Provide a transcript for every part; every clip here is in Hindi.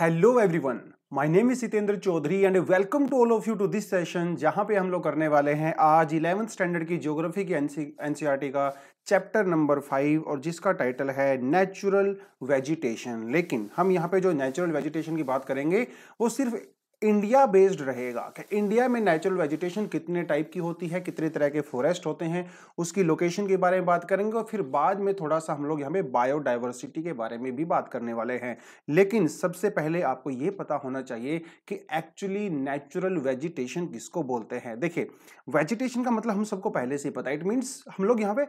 hello everyone my name is Sitendra Chaudhary and welcome to all of you to this session जहां पे हम लोग करने वाले हैं आज इलेवंथ स्टैंडर्ड की ज्योग्राफी की एनसीईआरटी e का चैप्टर नंबर फाइव और जिसका टाइटल है नेचुरल वेजिटेशन लेकिन हम यहाँ पे जो नेचुरल वेजिटेशन की बात करेंगे वो सिर्फ इंडिया बेस्ड रहेगा कि इंडिया में नेचुरल वेजिटेशन कितने टाइप की होती है कितने तरह के फॉरेस्ट होते हैं उसकी लोकेशन के बारे में बात करेंगे और फिर बाद में थोड़ा सा हम लोग यहाँ पे बायोडाइवर्सिटी के बारे में भी बात करने वाले हैं लेकिन सबसे पहले आपको ये पता होना चाहिए कि एक्चुअली नेचुरल वेजिटेशन किसको बोलते हैं देखिए वेजिटेशन का मतलब हम सबको पहले से ही पता है इट मीन्स हम लोग यहाँ पे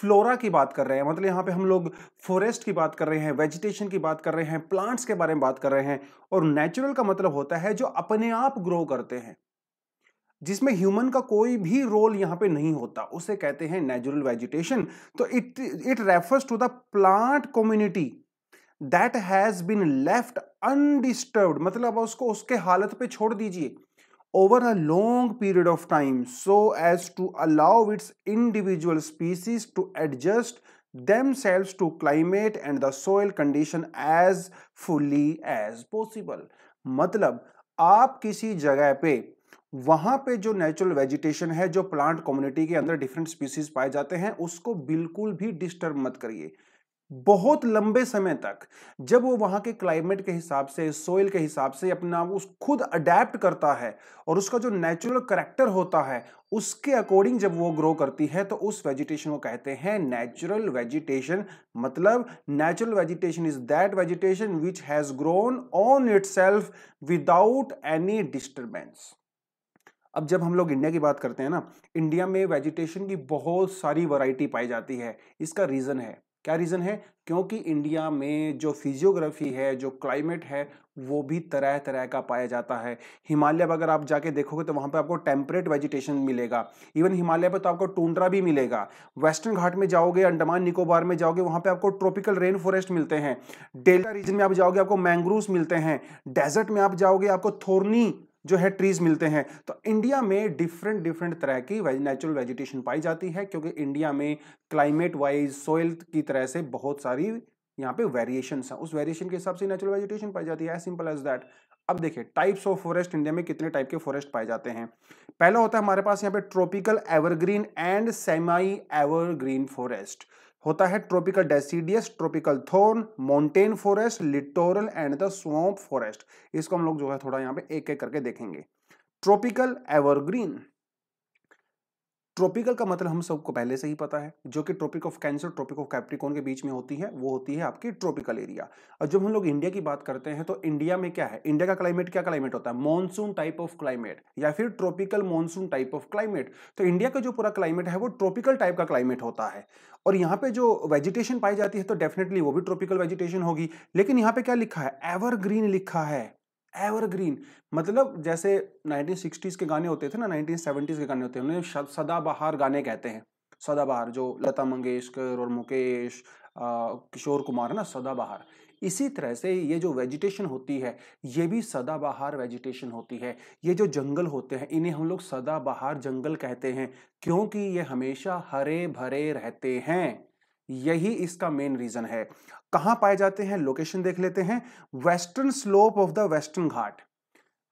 फ्लोरा की बात कर रहे हैं मतलब यहाँ पे हम लोग फॉरेस्ट की बात कर रहे हैं वेजिटेशन की बात कर रहे हैं प्लांट्स के बारे में बात कर रहे हैं और नेचुरल का मतलब होता है जो अपने आप ग्रो करते हैं जिसमें ह्यूमन का कोई भी रोल यहां पे नहीं होता उसे कहते हैं नेचुरल वेजिटेशन तो it it refers to the plant community that has been left undisturbed मतलब उसको उसके हालत पे छोड़ दीजिए over a long period of time so as to allow its individual species to adjust themselves to climate and the soil condition as fully as possible मतलब आप किसी जगह पे वहाँ पे जो नेचुरल वेजिटेशन है जो प्लांट कम्युनिटी के अंदर डिफरेंट स्पीसीज पाए जाते हैं उसको बिल्कुल भी डिस्टर्ब मत करिए बहुत लंबे समय तक जब वो वहां के क्लाइमेट के हिसाब से सोइल के हिसाब से अपना उस खुद अडेप्ट करता है और उसका जो नेचुरल करेक्टर होता है उसके अकॉर्डिंग जब वो ग्रो करती है तो उस वेजिटेशन को कहते हैं नेचुरल वेजिटेशन मतलब natural vegetation is that vegetation which has grown on it without any disturbance अब जब हम लोग इंडिया की बात करते हैं ना इंडिया में वेजिटेशन की बहुत सारी वैरायटी पाई जाती है इसका रीज़न है क्या रीज़न है क्योंकि इंडिया में जो फिजियोग्राफी है जो क्लाइमेट है वो भी तरह तरह का पाया जाता है हिमालय पर अगर आप जाके देखोगे तो वहाँ पे आपको टेम्परेट वेजिटेशन मिलेगा इवन हिमालय पर तो आपको टूंड्रा भी मिलेगा वेस्टर्न घाट में जाओगे अंडमान निकोबार में जाओगे वहाँ पे आपको ट्रॉपिकल रेन फॉरेस्ट मिलते हैं डेल्टा रीजन में आप जाओगे आपको मैंग्रोव मिलते हैं डेजर्ट में आप जाओगे आपको थोर्नी जो है ट्रीज मिलते हैं तो इंडिया में डिफरेंट डिफरेंट तरह की नेचुरल वेजिटेशन पाई जाती है क्योंकि इंडिया में क्लाइमेट वाइज सॉइल की तरह से बहुत सारी यहाँ पे वेरिएशन है उस वेरिएशन के हिसाब से नेचुरल वेजिटेशन पाई जाती है एज सिंपल एज दैट अब देखिए टाइप्स ऑफ फॉरेस्ट इंडिया में कितने टाइप के फॉरेस्ट पाए जाते हैं पहला होता है हमारे पास यहाँ पे tropical evergreen and semi evergreen forest होता है tropical deciduous tropical thorn mountain forest littoral and the swamp forest इसको हम लोग जो है थोड़ा यहाँ पे एक एक करके देखेंगे ट्रॉपिकल एवरग्रीन ट्रॉपिकल का मतलब हम सबको पहले से ही पता है जो कि tropic of Cancer tropic of Capricorn के बीच में होती है वो होती है आपकी ट्रॉपिकल एरिया और जब हम लोग इंडिया की बात करते हैं तो इंडिया में क्या है इंडिया का क्लाइमेट क्या क्लाइमेट होता है मॉनसून टाइप ऑफ क्लाइमेट या फिर tropical monsoon type of climate तो इंडिया का जो पूरा क्लाइमेट है वो ट्रॉपिकल टाइप का क्लाइमेट होता है और यहाँ पे जो वेजिटेशन पाई जाती है तो डेफिनेटली वो भी ट्रॉपिकल वेजिटेशन होगी लेकिन यहाँ पे क्या लिखा है एवरग्रीन लिखा है एवरग्रीन मतलब जैसे 1960s के गाने होते थे ना 1970s के गाने होते हैं उन्हें सदाबहार गाने कहते हैं सदाबहार जो लता मंगेशकर और मुकेश आ, किशोर कुमार ना सदाबहार इसी तरह से ये जो वेजिटेशन होती है ये भी सदाबहार वेजिटेशन होती है ये जो जंगल होते हैं इन्हें हम लोग सदाबहार जंगल कहते हैं क्योंकि ये हमेशा हरे भरे रहते हैं यही इसका मेन रीजन है कहां पाए जाते हैं लोकेशन देख लेते हैं western slope of the western Ghat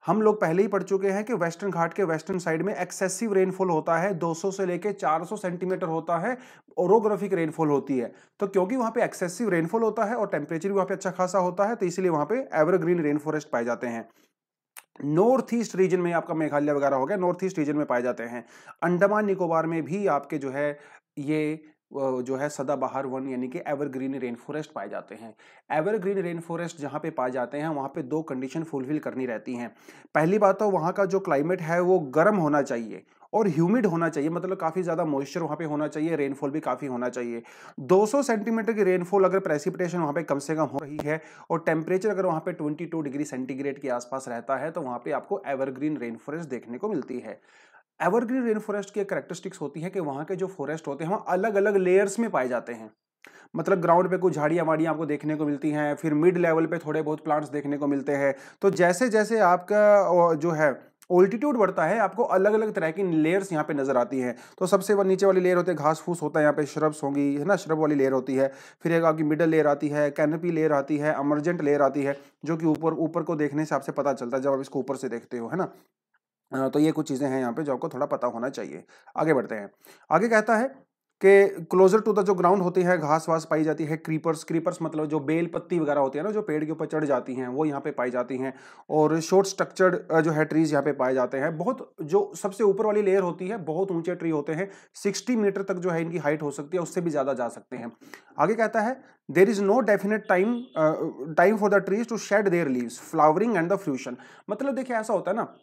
हम लोग पहले ही पढ़ चुके हैं कि वेस्टर्न घाट के वेस्टर्न साइड में एक्सेसिव रेनफॉल होता है 200 से लेके 400 सेंटीमीटर होता है ओरोग्राफिक रेनफॉल होती है तो क्योंकि वहां पे एक्सेसिव रेनफॉल होता है और टेम्परेचर भी वहां पे अच्छा खासा होता है तो इसलिए वहां पे एवरग्रीन रेन फॉरेस्ट पाए जाते हैं नॉर्थ ईस्ट रीजन में आपका मेघालय वगैरह हो गया नॉर्थ ईस्ट रीजन में पाए जाते हैं अंडमान निकोबार में भी आपके जो है ये जो है सदाबहार वन यानी कि एवरग्रीन रेन फॉरेस्ट पाए जाते हैं एवरग्रीन रेन फॉरेस्ट जहाँ पे पाए जाते हैं वहाँ पे दो कंडीशन फुलफिल करनी रहती हैं पहली बात तो वहाँ का जो क्लाइमेट है वो गर्म होना चाहिए और ह्यूमिड होना चाहिए मतलब काफ़ी ज़्यादा मॉइस्चर वहाँ पे होना चाहिए रेनफॉल भी काफ़ी होना चाहिए 200 सेंटीमीटर की रेनफॉल अगर प्रेसिपिटेशन वहाँ पे कम से कम हो रही है और टेम्परेचर अगर वहाँ पे 22 डिग्री सेंटीग्रेड के आसपास रहता है तो वहाँ पे आपको एवरग्रीन रेन फॉरेस्ट देखने को मिलती है एवरग्रीन रेन फॉरेस्ट की करेक्टरिस्टिक्स होती है कि वहाँ के जो फॉरेस्ट होते हैं वहाँ अलग अलग लेयर्स में पाए जाते हैं मतलब ग्राउंड पे कुछ झाड़ियाँ वाड़ियाँ आपको देखने को मिलती हैं फिर मिड लेवल पे थोड़े बहुत प्लांट्स देखने को मिलते हैं तो जैसे जैसे आपका जो है ऑल्टीट्यूड बढ़ता है आपको अलग अलग तरह की लेयर्स यहाँ पे नजर आती हैं तो सबसे नीचे वाली लेयर होती है घास फूस होता है यहाँ पे श्रब्स होंगी है ना श्रब वाली लेयर होती है फिर एक आपकी मिडल लेयर आती है कैनपी लेयर आती है अमरजेंट लेयर आती है जो कि ऊपर ऊपर को देखने से आपसे पता चलता है जब आप इसको ऊपर से देखते हो है ना तो ये कुछ चीज़ें हैं यहाँ पे जो आपको थोड़ा पता होना चाहिए आगे बढ़ते हैं आगे कहता है कि क्लोजर टू द जो ग्राउंड होती है घास वास पाई जाती है क्रीपर्स क्रीपर्स मतलब जो बेल पत्ती वगैरह होती है ना जो पेड़ के ऊपर चढ़ जाती हैं वो यहाँ पे पाई जाती हैं और शॉर्ट स्ट्रक्चर्ड जो है ट्रीज यहाँ पे पाए जाते हैं बहुत जो सबसे ऊपर वाली लेयर होती है बहुत ऊंचे ट्री होते हैं सिक्सटी मीटर तक जो है इनकी हाइट हो सकती है उससे भी ज़्यादा जा सकते हैं आगे कहता है there is no definite time time for the trees to shed their leaves flowering and the fruition मतलब देखिए ऐसा होता है ना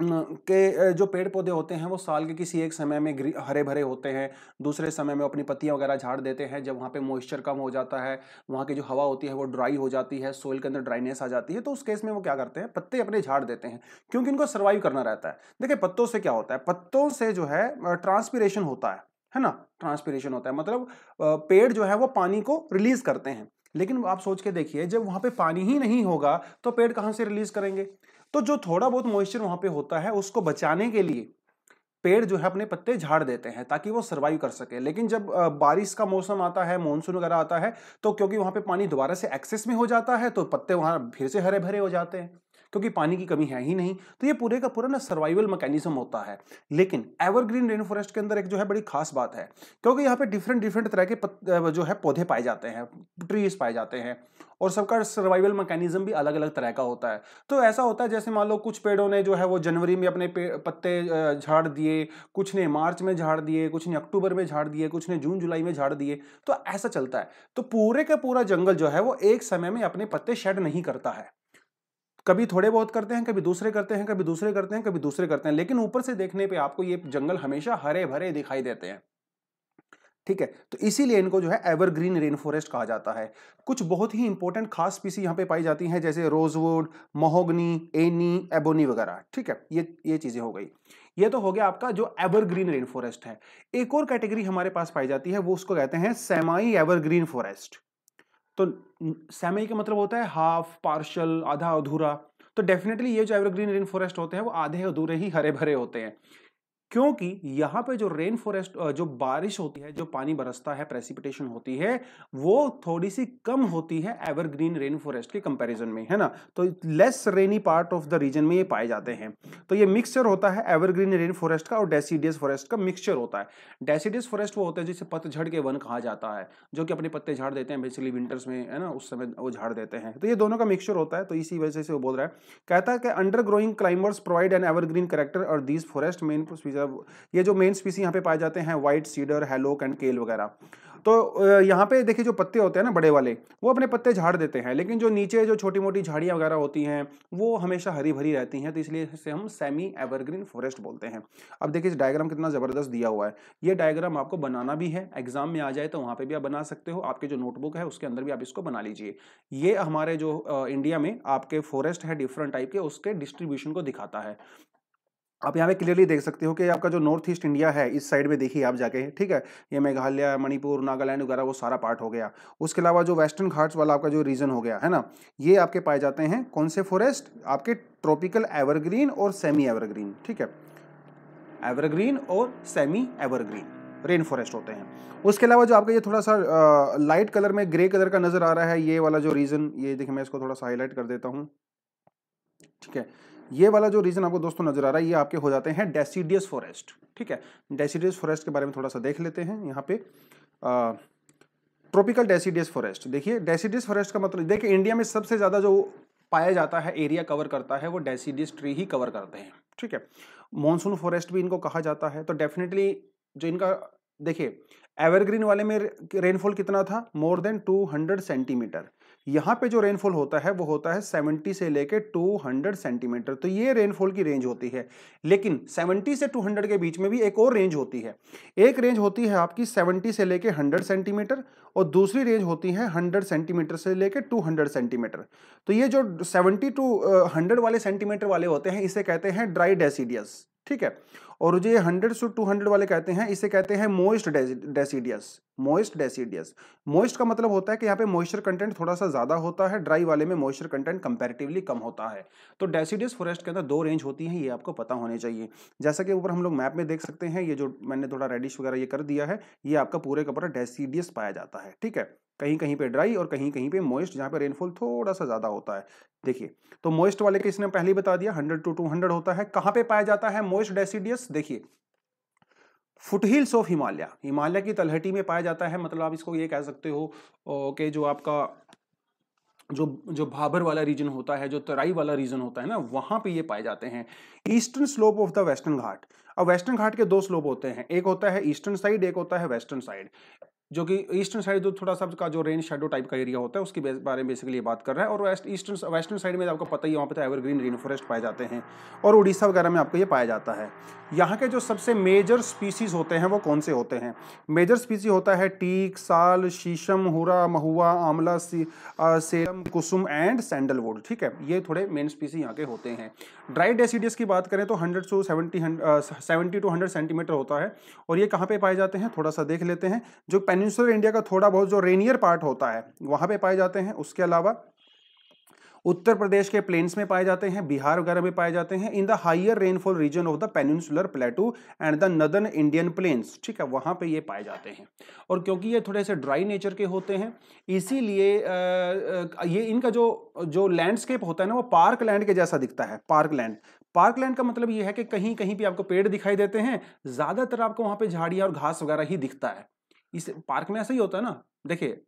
के जो पेड़ पौधे होते हैं वो साल के किसी एक समय में हरे भरे होते हैं दूसरे समय में अपनी पत्तियां वगैरह झाड़ देते हैं जब वहाँ पे मॉइस्चर कम हो जाता है वहाँ की जो हवा होती है वो ड्राई हो जाती है सोइल के अंदर ड्राइनेस आ जाती है तो उस केस में वो क्या करते हैं पत्ते अपने झाड़ देते हैं क्योंकि इनको सर्वाइव करना रहता है देखिए पत्तों से क्या होता है पत्तों से जो है ट्रांसपीरेशन होता है है ना ट्रांसपीरेशन होता है मतलब पेड़ जो है वो पानी को रिलीज करते हैं लेकिन आप सोच के देखिए जब वहाँ पे पानी ही नहीं होगा तो पेड़ कहाँ से रिलीज करेंगे तो जो थोड़ा बहुत मॉइस्चर वहां पे होता है उसको बचाने के लिए पेड़ जो है अपने पत्ते झाड़ देते हैं ताकि वो सर्वाइव कर सके लेकिन जब बारिश का मौसम आता है मानसून वगैरह आता है तो क्योंकि वहां पे पानी दोबारा से एक्सेस में हो जाता है तो पत्ते वहाँ फिर से हरे भरे हो जाते हैं क्योंकि पानी की कमी है ही नहीं तो ये पूरे का पूरा ना सर्वाइवल मैकेनिज्म होता है लेकिन एवरग्रीन रेन फॉरेस्ट के अंदर एक जो है बड़ी खास बात है क्योंकि यहाँ पे डिफरेंट डिफरेंट तरह के जो है पौधे पाए जाते हैं ट्रीज पाए जाते हैं और सबका सर्वाइवल मैकेनिज्म भी अलग अलग तरह का होता है तो ऐसा होता है जैसे मान लो कुछ पेड़ों ने जो है वो जनवरी में अपने पत्ते झाड़ दिए कुछ ने मार्च में झाड़ दिए कुछ ने अक्टूबर में झाड़ दिए कुछ ने जून जुलाई में झाड़ दिए तो ऐसा चलता है तो पूरे का पूरा जंगल जो है वो एक समय में अपने पत्ते शेड नहीं करता है कभी थोड़े बहुत करते हैं कभी दूसरे करते हैं कभी दूसरे करते हैं कभी दूसरे करते हैं लेकिन ऊपर से देखने पे आपको ये जंगल हमेशा हरे भरे दिखाई देते हैं ठीक है तो इसीलिए इनको जो है एवरग्रीन रेन फॉरेस्ट कहा जाता है कुछ बहुत ही इंपॉर्टेंट खास स्पीसी यहाँ पे पाई जाती हैं जैसे रोजवुड महोगनी एनी एबोनी वगैरह ठीक है ये ये चीज़ें हो गई ये तो हो गया आपका जो एवरग्रीन रेन फॉरेस्ट है एक और कैटेगरी हमारे पास पाई जाती है वो उसको कहते हैं सेमाई एवरग्रीन फॉरेस्ट तो सेमी का मतलब होता है हाफ पार्शल आधा अधूरा तो डेफिनेटली ये जो एवरग्रीन रेन फॉरेस्ट होते हैं वो आधे अधूरे ही हरे भरे होते हैं क्योंकि यहाँ पे जो रेन फॉरेस्ट जो बारिश होती है जो पानी बरसता है प्रेसिपिटेशन होती है वो थोड़ी सी कम होती है एवरग्रीन रेन फॉरेस्ट के कंपैरिजन में है ना तो less rainy part of the region में ये पाए जाते हैं तो ये मिक्सचर होता है एवरग्रीन रेन फॉरेस्ट का और डेसीडियस फॉरेस्ट का मिक्सचर होता है डेसीडियस फॉरेस्ट वो होता है जिसे पतझड़ के वन कहा जाता है जो कि अपने पत्ते झाड़ देते हैं बेसिकली विंटर्स में है ना उस समय वो झाड़ देते हैं तो ये दोनों का मिक्सचर होता है तो इसी वजह से वो बोल रहा है कहता है कि under growing climbers provide an evergreen character और दीज फॉरेस्ट मेन प्रोसीजर ये जो मेन स्पीसी यहाँ पे पाए जाते हैं वाइट सीडर हैलोक एंड केल वगैरह तो यहाँ पे देखिए जो पत्ते होते हैं ना बड़े वाले वो अपने पत्ते झाड़ देते हैं लेकिन जो नीचे जो छोटी मोटी झाड़ियाँ वगैरह होती हैं वो हमेशा हरी भरी रहती हैं तो इसलिए इसे हम सेमी एवरग्रीन फॉरेस्ट बोलते हैं अब देखिए इस डायग्राम कितना ज़बरदस्त दिया हुआ है ये डायग्राम आपको बनाना भी है एग्जाम में आ जाए तो वहाँ पर भी आप बना सकते हो आपके जो नोटबुक है उसके अंदर भी आप इसको बना लीजिए ये हमारे जो इंडिया में आपके फॉरेस्ट है डिफरेंट टाइप के उसके डिस्ट्रीब्यूशन को दिखाता है आप यहाँ पे क्लियरली देख सकते हो कि आपका जो नॉर्थ ईस्ट इंडिया है इस साइड में देखिए आप जाके ठीक है ये मेघालय मणिपुर नागालैंड वगैरह वो सारा पार्ट हो गया उसके अलावा जो वेस्टर्न घाट्स वाला आपका जो रीजन हो गया है ना ये आपके पाए जाते हैं कौन से फॉरेस्ट आपके ट्रॉपिकल एवरग्रीन और सेमी एवरग्रीन ठीक है एवरग्रीन और सेमी एवरग्रीन रेन फॉरेस्ट होते हैं उसके अलावा जो आपका ये थोड़ा सा लाइट कलर में ग्रे कलर का नज़र आ रहा है ये वाला जो रीजन ये देखिए मैं इसको थोड़ा सा हाईलाइट कर देता हूँ ठीक है ये वाला जो रीजन आपको दोस्तों नजर आ रहा है ये आपके हो जाते हैं डेसीडियस फॉरेस्ट ठीक है डेसीडियस फॉरेस्ट के बारे में थोड़ा सा देख लेते हैं यहाँ पे ट्रॉपिकल डेसीडियस फॉरेस्ट देखिए डेसीडियस फॉरेस्ट का मतलब देखिए इंडिया में सबसे ज़्यादा जो पाया जाता है एरिया कवर करता है वो डेसीडियस ट्री ही कवर करते हैं ठीक है मॉनसून फॉरेस्ट भी इनको कहा जाता है तो डेफिनेटली जो इनका देखिए एवरग्रीन वाले में रेनफॉल कितना था मोर देन 200 सेंटीमीटर यहाँ पे जो रेनफॉल होता है वो होता है 70 से लेके 200 सेंटीमीटर तो ये रेनफॉल की रेंज होती है लेकिन 70 से 200 के बीच में भी एक और रेंज होती है एक रेंज होती है आपकी 70 से लेके 100 सेंटीमीटर और दूसरी रेंज होती है 100 सेंटीमीटर से लेके 200 सेंटीमीटर तो ये जो 70 टू 100 वाले सेंटीमीटर वाले होते हैं इसे कहते हैं ड्राई डेसीडियस ठीक है और जो ये हंड्रेड से टू हंड्रेड वाले कहते हैं इसे कहते हैं moist deciduous moist deciduous moist का मतलब होता है कि यहाँ पे मॉइस्चर कंटेंट थोड़ा सा ज्यादा होता है ड्राई वाले में मॉइस्चर कंटेंट कंपैरेटिवली कम होता है तो डेसीडियस फॉरेस्ट के अंदर दो रेंज होती है ये आपको पता होने चाहिए जैसा कि ऊपर हम लोग मैप में देख सकते हैं ये जो मैंने थोड़ा रेडिश वगैरह ये कर दिया है ये आपका पूरे का पूरा डेसीडियस पाया जाता है ठीक है कहीं कहीं पे ड्राई और कहीं कहीं पे मोइस्ट जहाँ पे रेनफॉल थोड़ा सा ज़्यादा होता है देखिए तो मोइस्ट वाले केस ने पहले ही बता दिया हंड्रेड टू टू हंड्रेड होता है कहाँ पे पाया जाता है मोइस्ट डेसीडियस देखिए फुटहिल्स ऑफ हिमालय हिमालय की तलहटी में पाया जाता है मतलब आप इसको ये कह सकते हो कि जो आपका जो जो भाबर वाला रीजन होता है जो तराई वाला रीजन होता है ना वहाँ पे ये पाए जाते हैं eastern slope of the western Ghat अब वेस्टर्न घाट के दो स्लोप होते हैं एक होता है ईस्टर्न साइड एक होता है वेस्टर्न साइड जो कि ईस्टर्न साइड जो थोड़ा सा का जो रेन शेडो टाइप का एरिया होता है उसके बारे में बेसिकली बात कर रहा है और वेस्ट ईस्टर्न वेस्टर्न साइड में आपको पता ही वहाँ पर एवरग्रीन रेन फॉरेस्ट पाए जाते हैं और उड़ीसा वगैरह में आपको ये पाया जाता है यहाँ के जो सबसे मेजर स्पीसीज़ होते हैं वो कौन से होते हैं मेजर स्पीसी होता है टीक साल शीशम हुरा महुआ आंवला सेलम कुसुम एंड सैंडलवुड ठीक है ये थोड़े मेन स्पीसी यहाँ के होते हैं ड्राई डेसीडियस की बात करें तो hundred to seventy seventy to hundred centimetre होता है और ये कहाँ पर पाए जाते हैं थोड़ा सा देख लेते हैं जो पेन पेनिनसुलर इंडिया का थोड़ा बहुत जो रेनियर पार्ट होता है वहाँ पे पाए जाते हैं उसके अलावा उत्तर प्रदेश के प्लेन्स में पाए जाते हैं बिहार वगैरह में पाए जाते हैं in the higher rainfall region of the peninsular plateau and the northern Indian plains ठीक है वहाँ पे ये पाए जाते हैं और क्योंकि ये थोड़े से ड्राई नेचर के होते हैं इसीलिए ये इनका जो जो लैंडस्केप होता है ना वो पार्क लैंड के जैसा दिखता है पार्क लैंड पार्क लैंड का मतलब ये है कि कहीं कहीं भी आपको पेड़ दिखाई देते हैं ज़्यादातर आपको वहाँ पे झाड़ियाँ और घास वगैरह ही दिखता है इस पार्क में ऐसा ही होता है ना देखिए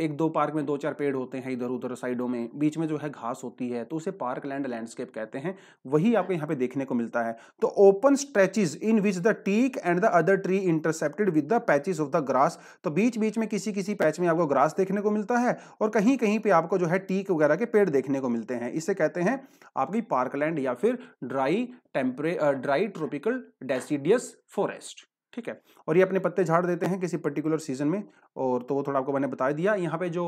एक दो पार्क में दो चार पेड़ होते हैं इधर उधर साइडों में बीच में जो है घास होती है तो उसे पार्क लैंड लैंडस्केप कहते हैं वही आपको यहाँ पे देखने को मिलता है तो open stretches in which the teak and the other tree intercepted with the patches of the grass तो बीच बीच में किसी किसी पैच में आपको ग्रास देखने को मिलता है और कहीं कहीं पर आपको जो है टीक वगैरह के पेड़ देखने को मिलते हैं इसे कहते हैं आपकी पार्क लैंड या फिर dry temperate dry tropical deciduous forest ठीक है और ये अपने पत्ते झाड़ देते हैं किसी पर्टिकुलर सीजन में और तो वो थोड़ा आपको मैंने बता दिया यहाँ पे जो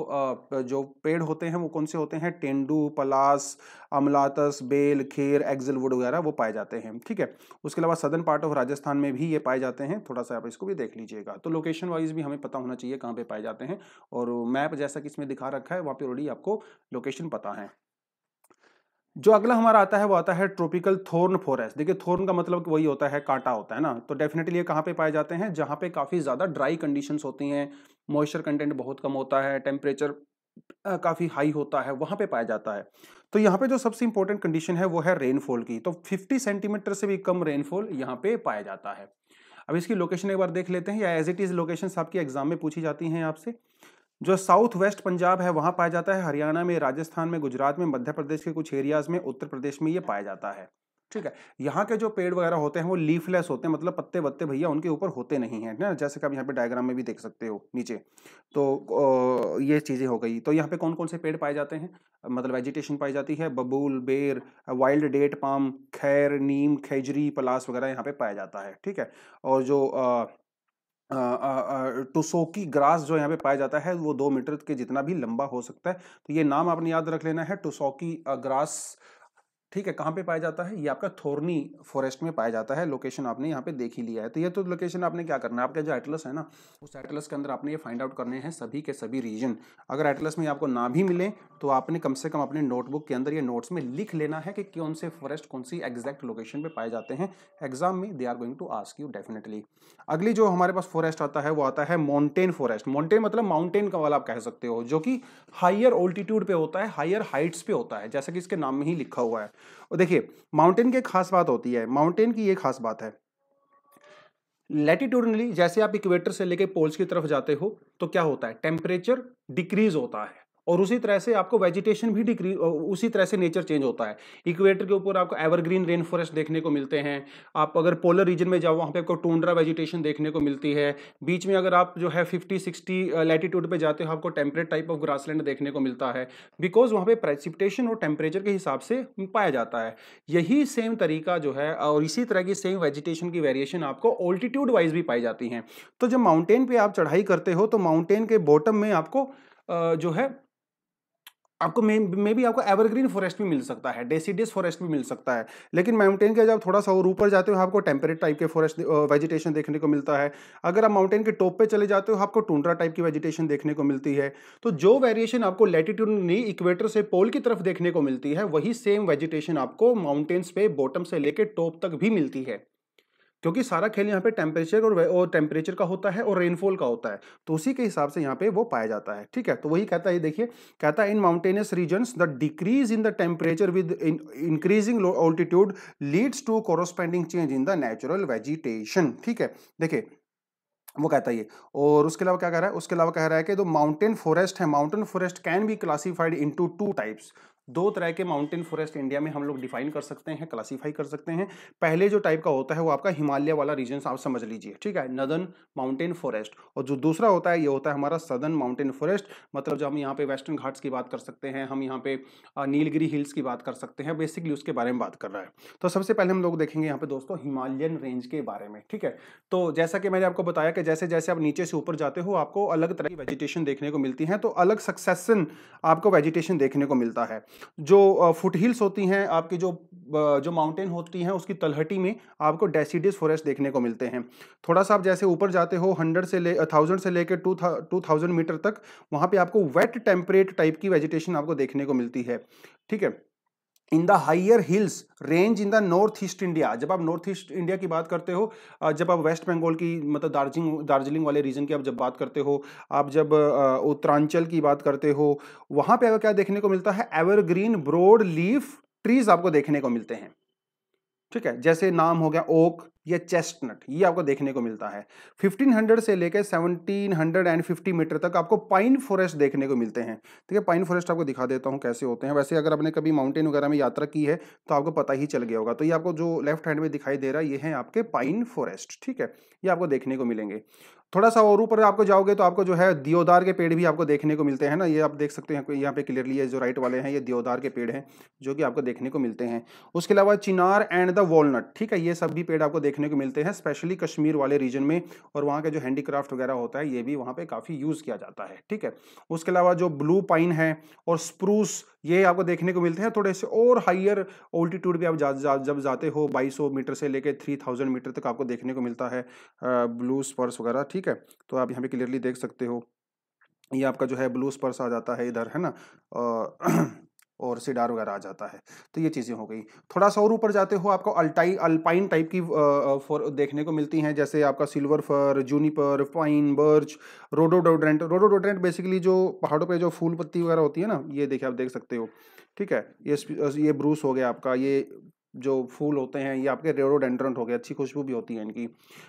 जो पेड़ होते हैं वो कौन से होते हैं टेंडू पलास अमलातस बेल खेर एक्जल वुड वगैरह वो पाए जाते हैं ठीक है उसके अलावा सदर्न पार्ट ऑफ राजस्थान में भी ये पाए जाते हैं थोड़ा सा आप इसको भी देख लीजिएगा तो लोकेशन वाइज भी हमें पता होना चाहिए कहाँ पर पाए जाते हैं और मैप जैसा कि इसमें दिखा रखा है वहाँ पर ऑलरेडी आपको लोकेशन पता है जो अगला हमारा आता है वो आता है ट्रॉपिकल थोर्न फॉरेस्ट देखिए थोर्न का मतलब वही होता है कांटा होता है ना तो डेफिनेटली ये कहाँ पे पाए जाते हैं जहाँ पे काफ़ी ज़्यादा ड्राई कंडीशंस होती हैं मॉइस्चर कंटेंट बहुत कम होता है टेम्परेचर काफ़ी हाई होता है वहाँ पे पाया जाता है तो यहाँ पे जो सबसे इंपॉर्टेंट कंडीशन है वो है रेनफॉल की तो फिफ्टी सेंटीमीटर से भी कम रेनफॉल यहाँ पे पाया जाता है अब इसकी लोकेशन एक बार देख लेते हैं या एज इट इज़ लोकेशन आपकी एग्जाम में पूछी जाती हैं आपसे जो साउथ वेस्ट पंजाब है वहाँ पाया जाता है हरियाणा में राजस्थान में गुजरात में मध्य प्रदेश के कुछ एरियाज में उत्तर प्रदेश में ये पाया जाता है ठीक है यहाँ के जो पेड़ वगैरह होते हैं वो लीफलेस होते हैं मतलब पत्ते वत्ते भैया उनके ऊपर होते नहीं हैं ना जैसे कि आप यहाँ पे डायग्राम में भी देख सकते हो नीचे तो ये चीज़ें हो गई तो यहाँ पे कौन कौन से पेड़ पाए जाते हैं मतलब वेजिटेशन पाई जाती है बबूल बेर वाइल्ड डेट पाम खैर नीम खेजरी पलास वगैरह यहाँ पे पाया जाता है ठीक है और जो आ, टुसोकी ग्रास जो यहाँ पे पाया जाता है वो दो मीटर के जितना भी लंबा हो सकता है तो ये नाम आपने याद रख लेना है टुसोकी ग्रास ठीक है कहाँ पे पाया जाता है ये आपका थोरनी फॉरेस्ट में पाया जाता है लोकेशन आपने यहाँ पे देख ही लिया है तो ये तो लोकेशन आपने क्या करना है आपका जो एटलस है ना उस एटलस के अंदर आपने ये फाइंड आउट करने हैं सभी के सभी रीजन अगर एटलस में आपको ना भी मिले तो आपने कम से कम अपने नोटबुक के अंदर या नोट्स में लिख लेना है कि कौन से फॉरेस्ट कौन सी एग्जैक्ट लोकेशन पर पाए जाते हैं एग्जाम में they are going to ask you definitely अगली जो हमारे पास फॉरेस्ट आता है वो आता है माउंटेन फॉरेस्ट माउंटेन मतलब माउंटेन का वाला आप कह सकते हो जो कि हाइयर ऑल्टीट्यूड पर होता है हायर हाइट्स पर होता है जैसा कि इसके नाम में ही लिखा हुआ है और देखिए माउंटेन की खास बात होती है माउंटेन की ये खास बात है लेटिट्यूडनली जैसे आप इक्वेटर से लेके पोल्स की तरफ जाते हो तो क्या होता है टेम्परेचर डिक्रीज होता है और उसी तरह से आपको वेजिटेशन भी डिक्री उसी तरह से नेचर चेंज होता है इक्वेटर के ऊपर आपको एवरग्रीन रेन फॉरेस्ट देखने को मिलते हैं आप अगर पोलर रीजन में जाओ वहाँ पे आपको टूंड्रा वेजिटेशन देखने को मिलती है बीच में अगर आप जो है फिफ्टी सिक्सटी लैटीट्यूड पर जाते हो आपको टेम्परेट टाइप ऑफ ग्रास देखने को मिलता है बिकॉज वहाँ पर प्रेसिपिटेशन और टेम्परेचर के हिसाब से पाया जाता है यही सेम तरीका जो है और इसी तरह की सेम वेजिटेशन की वेरिएशन आपको ऑल्टीट्यूड वाइज भी पाई जाती हैं तो जब माउंटेन पर आप चढ़ाई करते हो तो माउंटेन के बॉटम में आपको जो है आपको मे मे भी आपको एवरग्रीन फॉरेस्ट भी मिल सकता है डेसीडियस फॉरेस्ट भी मिल सकता है लेकिन माउंटेन के जब थोड़ा सा और ऊपर जाते हो आपको टेम्परेट टाइप के फॉरेस्ट वेजिटेशन देखने को मिलता है अगर आप माउंटेन के टॉप पे चले जाते हो आपको टूंड्रा टाइप की वेजिटेशन देखने को मिलती है तो जो वेरिएशन आपको लेटीट्यूड नहीं इक्वेटर से पोल की तरफ देखने को मिलती है वही सेम वेजिटेशन आपको माउंटेन्स पे बॉटम से लेकर टॉप तक भी मिलती है क्योंकि सारा खेल यहाँ पे टेम्परेचर और और टेम्परेचर का होता है और रेनफॉल का होता है तो उसी के हिसाब से यहाँ पे वो पाया जाता है ठीक है तो वही कहता है देखिए कहता है in mountainous region the decrease in the temperature with increasing altitude leads to corresponding change in the natural vegetation ठीक है देखिए वो कहता है ये और उसके अलावा क्या कह रहा है उसके अलावा कह रहा है कि जो माउंटेन फॉरेस्ट है mountain forest can be classified into two types दो तरह के माउंटेन फॉरेस्ट इंडिया में हम लोग डिफाइन कर सकते हैं क्लासीफाई कर सकते हैं पहले जो टाइप का होता है वो आपका हिमालय वाला रीजन आप समझ लीजिए ठीक है नदन माउंटेन फॉरेस्ट और जो दूसरा होता है ये होता है हमारा सदन माउंटेन फॉरेस्ट मतलब जो हम यहाँ पे वेस्टर्न घाट्स की बात कर सकते हैं हम यहाँ पे नीलगिरी हिल्स की बात कर सकते हैं बेसिकली उसके बारे में बात कर रहा है तो सबसे पहले हम लोग देखेंगे यहाँ पे दोस्तों हिमालयन रेंज के बारे में ठीक है तो जैसा कि मैंने आपको बताया कि जैसे जैसे आप नीचे से ऊपर जाते हो आपको अलग तरह की वेजिटेशन देखने को मिलती है तो अलग सक्सेसन आपको वेजिटेशन देखने को मिलता है जो फुट हिल्स होती हैं आपकी जो जो माउंटेन होती हैं उसकी तलहटी में आपको डेसीडियस फॉरेस्ट देखने को मिलते हैं थोड़ा सा आप जैसे ऊपर जाते हो हंड्रेड से ले थाउजेंड से लेकर टू था टू थाउजेंड मीटर तक वहाँ पे आपको वेट टेम्परेट टाइप की वेजिटेशन आपको देखने को मिलती है ठीक है in the higher hills range in the north east India जब आप नॉर्थ ईस्ट इंडिया की बात करते हो जब आप वेस्ट बंगाल की मतलब दार्जिलिंग दार्जिलिंग वाले रीजन की आप जब बात करते हो आप जब उत्तरांचल की बात करते हो वहां पे अगर क्या देखने को मिलता है एवरग्रीन ब्रोड लीफ ट्रीज आपको देखने को मिलते हैं ठीक है जैसे नाम हो गया ओक या चेस्टनट ये आपको देखने को मिलता है 1500 से लेकर 1750 मीटर तक आपको पाइन फॉरेस्ट देखने को मिलते हैं ठीक है पाइन फॉरेस्ट आपको दिखा देता हूँ कैसे होते हैं वैसे अगर आपने कभी माउंटेन वगैरह में यात्रा की है तो आपको पता ही चल गया होगा तो ये आपको जो लेफ्ट हैंड में दिखाई दे रहा है ये है आपके पाइन फॉरेस्ट ठीक है ये आपको देखने को मिलेंगे थोड़ा सा और ऊपर आपको जाओगे तो आपको जो है दियोदार के पेड़ भी आपको देखने को मिलते हैं ना ये आप देख सकते हैं यहाँ पे क्लियरली ये जो राइट वाले हैं ये दियोदार के पेड़ हैं जो कि आपको देखने को मिलते हैं उसके अलावा चिनार एंड द वॉलनट ठीक है ये सब भी पेड़ आपको देखने को मिलते हैं स्पेशली कश्मीर वाले रीजन में और वहाँ का जो हैंडीक्राफ्ट वगैरह होता है ये भी वहाँ पर काफ़ी यूज़ किया जाता है ठीक है उसके अलावा जो ब्लू पाइन है और स्प्रूस ये आपको देखने को मिलते हैं थोड़े से और हाइयर ऑल्टीट्यूड भी आप जा, जा, जब जाते हो 2200 मीटर से लेके 3000 मीटर तक आपको देखने को मिलता है ब्लू स्पर्स वगैरह ठीक है तो आप यहाँ पे क्लियरली देख सकते हो ये आपका जो है ब्लू स्पर्स आ जाता है इधर है ना और सिडार वगैरह आ जाता है तो ये चीज़ें हो गई थोड़ा सा और ऊपर जाते हो आपको अल्टाई अल्पाइन टाइप की फॉर देखने को मिलती हैं जैसे आपका silver fir juniper pine birch rhododendron rhododendron basically जो पहाड़ों पे जो फूल पत्ती वगैरह होती है ना ये देखिए आप देख सकते हो ठीक है ये ये ब्रूस हो गया आपका ये जो फूल होते हैं ये आपके रेडोडेंड्रंट हो गए अच्छी खुशबू भी होती है इनकी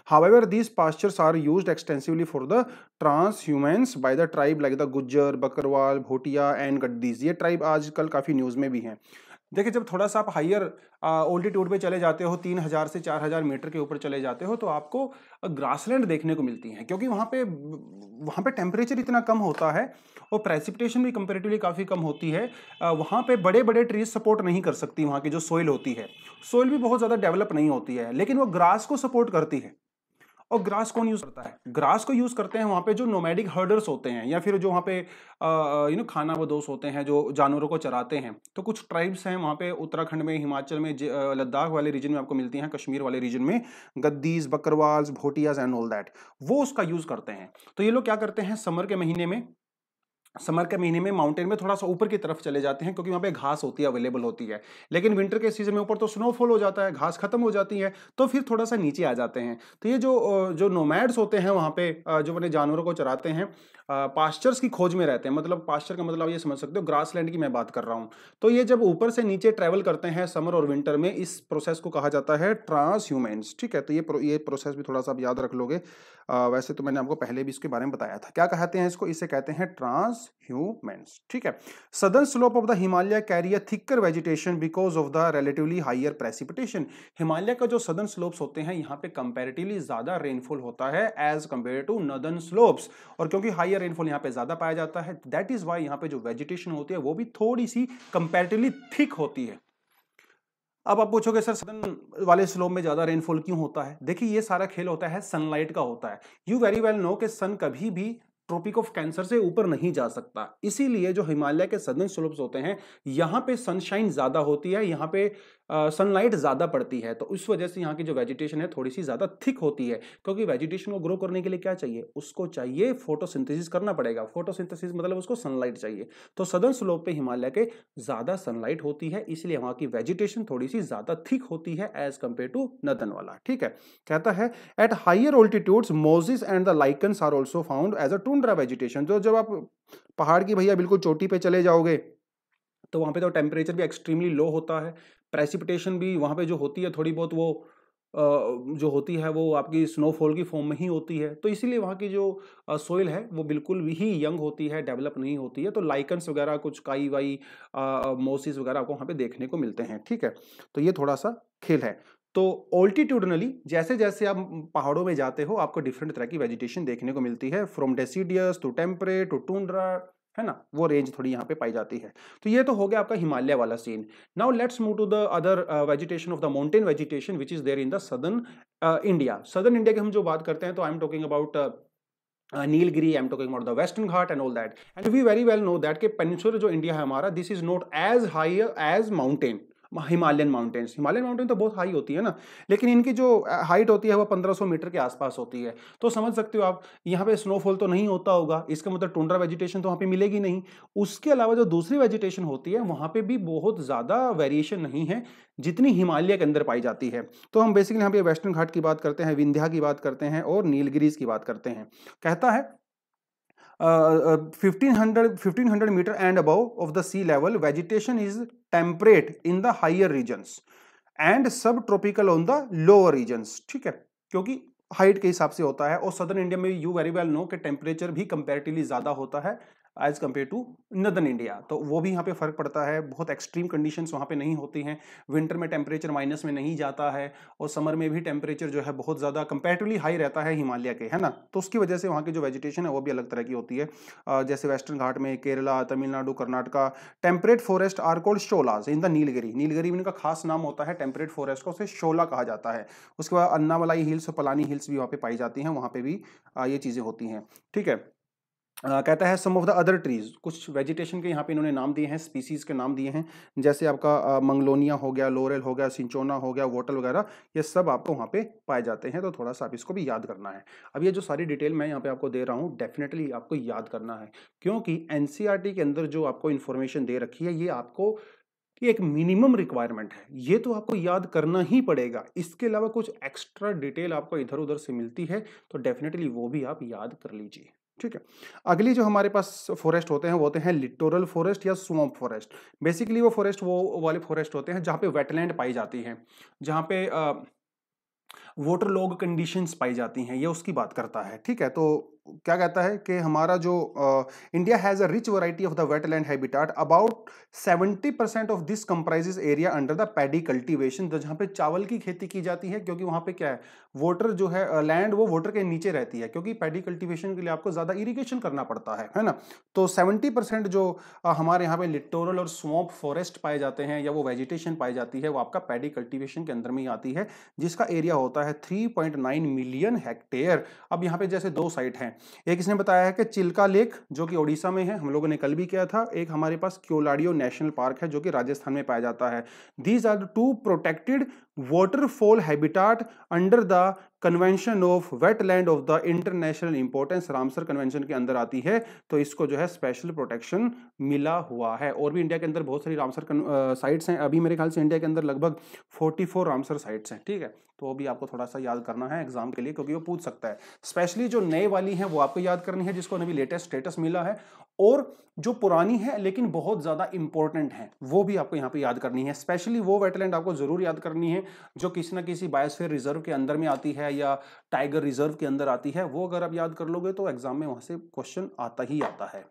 however these pastures are use extensively for the transhumance by the tribe like the Gujjar Bakarwal Bhotia and Gaddis ये ट्राइब आजकल काफ़ी न्यूज़ में भी हैं देखिए जब थोड़ा सा आप हाइयर ओल्टीट्यूड पे चले जाते हो तीन हज़ार से चार हज़ार मीटर के ऊपर चले जाते हो तो आपको ग्रासलैंड देखने को मिलती हैं क्योंकि वहाँ पे वहाँ पे टेम्परेचर इतना कम होता है और प्रेसिपिटेशन भी कंपेरेटिवली काफ़ी कम होती है वहाँ पे बड़े बड़े ट्रीज सपोर्ट नहीं कर सकती वहाँ की जो सॉइल होती है सॉइल भी बहुत ज़्यादा डेवलप नहीं होती है लेकिन वो ग्रास को सपोर्ट करती है और ग्रास कौन यूज करता है ग्रास को यूज करते हैं वहां पे जो नोमेडिक हर्डर्स होते हैं या फिर जो वहाँ पे यू नो खाना वदोस होते हैं जो जानवरों को चराते हैं तो कुछ ट्राइब्स हैं वहां पे उत्तराखंड में हिमाचल में लद्दाख वाले रीजन में आपको मिलती हैं कश्मीर वाले रीजन में Gaddis Bakarwals Bhotias and all that वो उसका यूज करते हैं तो ये लोग क्या करते हैं समर के महीने में समर के महीने में माउंटेन में थोड़ा सा ऊपर की तरफ चले जाते हैं क्योंकि वहाँ पे घास होती है अवेलेबल होती है लेकिन विंटर के सीजन में ऊपर तो स्नोफॉल हो जाता है घास खत्म हो जाती है तो फिर थोड़ा सा नीचे आ जाते हैं तो ये जो जो नोमैड्स होते हैं वहाँ पे जो अपने जानवरों को चराते हैं पास्चर्स की खोज में रहते हैं मतलब पास्चर का मतलब ये समझ सकते हो ग्रास की मैं बात कर रहा हूँ तो ये जब ऊपर से नीचे ट्रैवल करते हैं समर और विंटर में इस प्रोसेस को कहा जाता है ट्रांस ह्यूमेंस ठीक है तो ये ये प्रोसेस भी थोड़ा सा आप याद रख लोगे वैसे तो मैंने आपको पहले भी इसके बारे में बताया था क्या कहते हैं इसको इसे कहते हैं ट्रांस us ठीक है southern slope of the Himalaya carry a thicker vegetation because of the relatively higher precipitation Himalaya का जो सदर्न स्लोप्स होते हैं यहाँ पे कंपेरेटिवली ज्यादा रेनफॉल होता है as compare to northern slopes और क्योंकि हाइयर रेनफॉल यहाँ पे ज्यादा पाया जाता है दैट इज वाई यहाँ पे जो वेजिटेशन होती है वो भी थोड़ी सी कंपेरेटिवली थिक होती है अब आप पूछोगे सर सदन वाले स्लोप में ज़्यादा रेनफॉल क्यों होता है देखिए ये सारा खेल होता है सनलाइट का होता है यू वेरी वेल नो कि सन कभी भी ट्रॉपिक ऑफ कैंसर से ऊपर नहीं जा सकता इसीलिए जो हिमालय के सदन स्लोप्स होते हैं यहाँ पे सनशाइन ज्यादा होती है यहाँ पे सनलाइट ज़्यादा पड़ती है तो उस वजह से यहाँ की जो वेजिटेशन है थोड़ी सी ज़्यादा थिक होती है क्योंकि वेजिटेशन को ग्रो करने के लिए क्या चाहिए उसको चाहिए फोटोसिंथेसिस करना पड़ेगा फोटोसिंथेसिस मतलब उसको सनलाइट चाहिए तो सदन स्लोप पे हिमालय के ज़्यादा सनलाइट होती है इसलिए वहाँ की वेजिटेशन थोड़ी सी ज़्यादा थिक होती है एज कम्पेयर टू नदन वाला ठीक है कहता है at higher altitudes mosses and the lichens are also found as a tundra vegetation जो जब आप पहाड़ की भैया बिल्कुल चोटी पे चले जाओगे तो वहाँ पे तो टेम्परेचर भी एक्सट्रीमली लो होता है प्रेसिपिटेशन भी वहाँ पे जो होती है थोड़ी बहुत वो जो होती है वो आपकी स्नोफॉल की फॉर्म में ही होती है तो इसीलिए वहाँ की जो सोइल है वो बिल्कुल भी ही यंग होती है डेवलप नहीं होती है तो लाइकन्स वगैरह कुछ काई वाई मोसिस वगैरह आपको वहाँ पे देखने को मिलते हैं ठीक है तो ये थोड़ा सा खेल है तो ऑल्टीट्यूडनली जैसे जैसे आप पहाड़ों में जाते हो आपको डिफरेंट तरह की वेजिटेशन देखने को मिलती है from deciduous to temperate to tundra है ना वो रेंज थोड़ी यहाँ पे पाई जाती है तो ये तो हो गया आपका हिमालय वाला scene now let's move to the other vegetation of the mountain vegetation which is there in the southern India southern India की हम जो बात करते हैं तो I am talking about Nilgiri I am talking about the western Ghat and all that and we very well know that के पेनिसुलर जो इंडिया है हमारा this is not as high as mountain Himalayan mountains Himalayan mountain तो बहुत हाई होती है ना लेकिन इनकी जो हाइट होती है वो 1500 मीटर के आसपास होती है तो समझ सकते हो आप यहाँ पे स्नोफॉल तो नहीं होता होगा इसका मतलब टुंड्रा वेजिटेशन तो वहाँ पे मिलेगी नहीं उसके अलावा जो दूसरी वेजिटेशन होती है वहाँ पे भी बहुत ज़्यादा वेरिएशन नहीं है जितनी हिमालय के अंदर पाई जाती है तो हम बेसिकली यहाँ पे वेस्टर्न घाट की बात करते हैं विंध्या की बात करते हैं और नीलगिरीज की बात करते हैं कहता है fifteen hundred fifteen hundred metre and above of the sea level vegetation is temperate in the higher regions and sub tropical on the lower regions ठीक है क्योंकि हाइट के हिसाब से होता है और सदर्न इंडिया में यू वेरी वेल नो कि टेम्परेचर भी कंपेरेटिवली ज़्यादा होता है as compare to northern India तो वो भी यहाँ पे फ़र्क पड़ता है बहुत एक्सट्रीम कंडीशंस वहाँ पे नहीं होती हैं विंटर में टेम्परेचर माइनस में नहीं जाता है और समर में भी टेम्परेचर जो है बहुत ज़्यादा कंपेरेटिवली हाई रहता है हिमालय के है ना तो उसकी वजह से वहाँ की जो वेजिटेशन है वो भी अलग तरह की होती है जैसे वेस्टर्न घाट में Kerala Tamil Nadu Karnataka temperate forest are cold sholas in the Nilgiri Nilgiri इनका खास नाम होता है टेम्परेट फॉरेस्ट का उसे शोला कहा जाता है उसके बाद अन्नावलाई हिल्स और पलानी हिल्स भी वहाँ पे पाई जाती हैं वहाँ पे भी ये चीज़ें होती हैं ठीक है कहता है some of the other trees कुछ वेजिटेशन के यहाँ पे इन्होंने नाम दिए हैं स्पीसीज़ के नाम दिए हैं जैसे आपका मंगलोनिया हो गया लोरेल हो गया सिंचोना हो गया वोटल वगैरह ये सब आपको वहाँ पे पाए जाते हैं तो थोड़ा सा आप इसको भी याद करना है अब ये जो सारी डिटेल मैं यहाँ पे आपको दे रहा हूँ डेफिनेटली आपको याद करना है क्योंकि एन e के अंदर जो आपको इन्फॉर्मेशन दे रखी है ये आपको ये एक मिनिमम रिक्वायरमेंट है ये तो आपको याद करना ही पड़ेगा इसके अलावा कुछ एक्स्ट्रा डिटेल आपको इधर उधर से मिलती है तो डेफिनेटली वो भी आप याद कर लीजिए ठीक है अगली जो हमारे पास फॉरेस्ट होते हैं वो होते हैं लिटोरल फॉरेस्ट या स्वम्प फॉरेस्ट बेसिकली वो फॉरेस्ट वो वाले फॉरेस्ट होते हैं जहाँ पे वेटलैंड पाई जाती है जहाँ पे वोटर लॉग कंडीशंस पाई जाती हैं ये उसकी बात करता है ठीक है तो क्या कहता है कि हमारा जो India has a rich variety of the wetland habitat about 70 percent of this comprises area under the paddy cultivation जहाँ पे चावल की खेती की जाती है क्योंकि वहाँ पे क्या है वाटर जो है लैंड वो वाटर के नीचे रहती है क्योंकि पैडी कल्टीवेशन के लिए आपको ज़्यादा इरीगेशन करना पड़ता है है ना तो सेवेंटी परसेंट जो हमारे यहाँ पे लिटोरल और स्वॉप फॉरेस्ट पाए जाते हैं या वो वेजिटेशन पाई जाती है वो आपका पैडी कल्टीवेशन के अंदर में ही आती है जिसका एरिया होता है होता है 3.9 मिलियन हेक्टेयर अब यहाँ पे जैसे दो साइट हैं एक इसने बताया है कि चिल्का लेक जो कि ओडिशा में है हम लोगों ने कल भी किया था एक हमारे पास क्योलाडियो नेशनल पार्क है जो कि राजस्थान में पाया जाता है these are two protected waterfall habitat under the convention of wetland of the international importance Ramsar convention के अंदर आती है तो इसको जो है स्पेशल प्रोटेक्शन मिला हुआ है और भी इंडिया के अंदर बहुत सारी रामसर साइट्स हैं अभी मेरे ख्याल से इंडिया के अंदर लगभग 44 रामसर साइट्स हैं ठीक है तो वो भी आपको थोड़ा सा याद करना है एग्जाम के लिए क्योंकि वो पूछ सकता है स्पेशली जो नए वाली है वो आपको याद करनी है जिसको अभी लेटेस्ट स्टेटस मिला है और जो पुरानी है लेकिन बहुत ज़्यादा इंपॉर्टेंट है वो भी आपको यहाँ पे याद करनी है स्पेशली वो वेटलैंड आपको ज़रूर याद करनी है जो किसी ना किसी बायोस्फीयर रिजर्व के अंदर में आती है या टाइगर रिजर्व के अंदर आती है वो अगर आप याद कर लोगे तो एग्जाम में वहाँ से क्वेश्चन आता ही आता है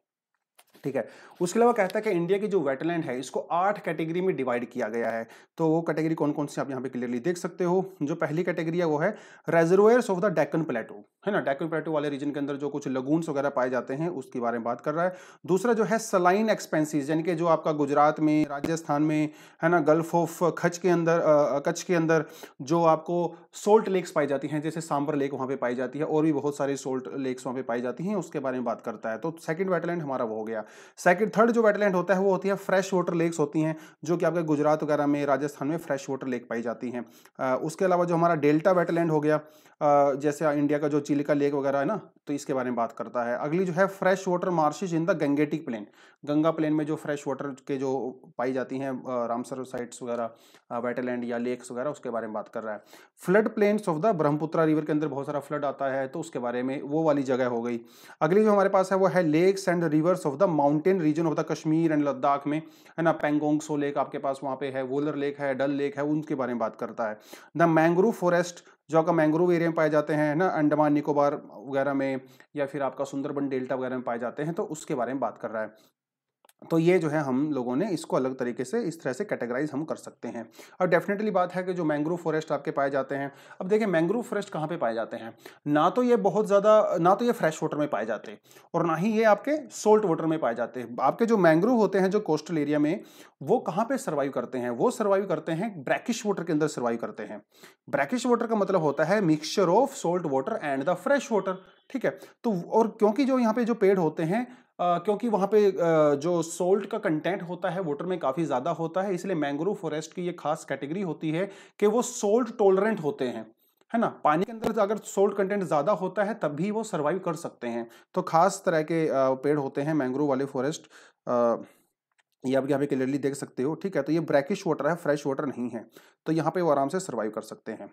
ठीक है उसके अलावा कहता है कि इंडिया की जो वेटलैंड है इसको आठ कैटेगरी में डिवाइड किया गया है तो वो कैटेगरी कौन कौन सी आप यहाँ पे क्लियरली देख सकते हो जो पहली कैटेगरी है वो है reservoirs of the Deccan plateau है ना डेकन प्लेटो वाले रीजन के अंदर जो कुछ लगून्स वगैरह पाए जाते हैं उसके बारे में बात कर रहा है दूसरा जो है सलाइन एक्सपेंसिस यानी कि जो आपका गुजरात में राजस्थान में है ना गल्फ ऑफ खच के अंदर कच्छ के अंदर जो आपको सोल्ट लेक्स पाई जाती हैं जैसे सांबर लेक वहाँ पर पाई जाती है और भी बहुत सारी सोल्ट लेक्स वहाँ पर पाई जाती हैं उसके बारे में बात करता है तो सेकेंड वेटलैंड हमारा वो हो गया सेकंड थर्ड जो वेटलैंड होता है वो होती है फ्रेश वाटर लेक्स होती हैं जो कि आपके गुजरात वगैरह में राजस्थान में फ्रेश वाटर लेक पाई जाती हैं उसके अलावा जो हमारा डेल्टा वेटलैंड हो गया जैसे इंडिया का जो चिलिका लेक वगैरह है ना तो इसके बारे में बात करता है अगली जो है fresh water marshes in the Gangetic plain Ganga plain में जो फ्रेश वाटर के जो पाई जाती हैं रामसर साइट्स वगैरह वेटलैंड या लेक्स वगैरह उसके बारे में बात कर रहा है flood plains of the Brahmaputra river के अंदर बहुत सारा फ्लड आता है तो उसके बारे में वो वाली जगह हो गई अगली जो हमारे पास है वो है lakes and rivers of the mountain region होता है कश्मीर एंड लद्दाख में है ना पेंगोंग सो लेक आपके पास वहाँ पे है वोलर लेक है डल लेक है उनके बारे में बात करता है द मैंग्रोव फॉरेस्ट जो आपका मैंग्रोव एरिया में पाए जाते हैं ना अंडमान निकोबार वगैरह में या फिर आपका सुंदरबन डेल्टा वगैरह में पाए जाते हैं तो उसके बारे में बात कर रहा है तो ये जो है हम लोगों ने इसको अलग तरीके से इस तरह से कैटेगराइज हम कर सकते हैं और डेफिनेटली बात है कि जो मैंग्रोव फॉरेस्ट आपके पाए जाते हैं अब देखिए मैंग्रोव फॉरेस्ट कहाँ पे पाए जाते हैं ना तो ये बहुत ज़्यादा ना तो ये फ्रेश वाटर में पाए जाते और ना ही ये आपके सोल्ट वाटर में पाए जाते हैं आपके जो मैंग्रोव होते हैं जो कोस्टल एरिया में वो कहाँ पर सर्वाइव करते हैं वो सर्वाइव करते हैं ब्रैकिश वाटर के अंदर सर्वाइव करते हैं ब्रैकिश वाटर का मतलब होता है mixture of salt water and the fresh water ठीक है तो और क्योंकि जो यहाँ पे जो पेड़ होते हैं क्योंकि वहाँ पे जो सोल्ट का कंटेंट होता है वाटर में काफ़ी ज़्यादा होता है इसलिए मैंग्रोव फॉरेस्ट की ये खास कैटेगरी होती है कि वो सोल्ट टॉलरेंट होते हैं है ना पानी के अंदर अगर सोल्ट कंटेंट ज़्यादा होता है तब भी वो सर्वाइव कर सकते हैं तो खास तरह के पेड़ होते हैं मैंग्रोव वाले फॉरेस्ट ये आप यहाँ पे क्लियरली देख सकते हो ठीक है तो ये ब्रैकिश वाटर है फ्रेश वाटर नहीं है तो यहाँ पे वो आराम से सर्वाइव कर सकते हैं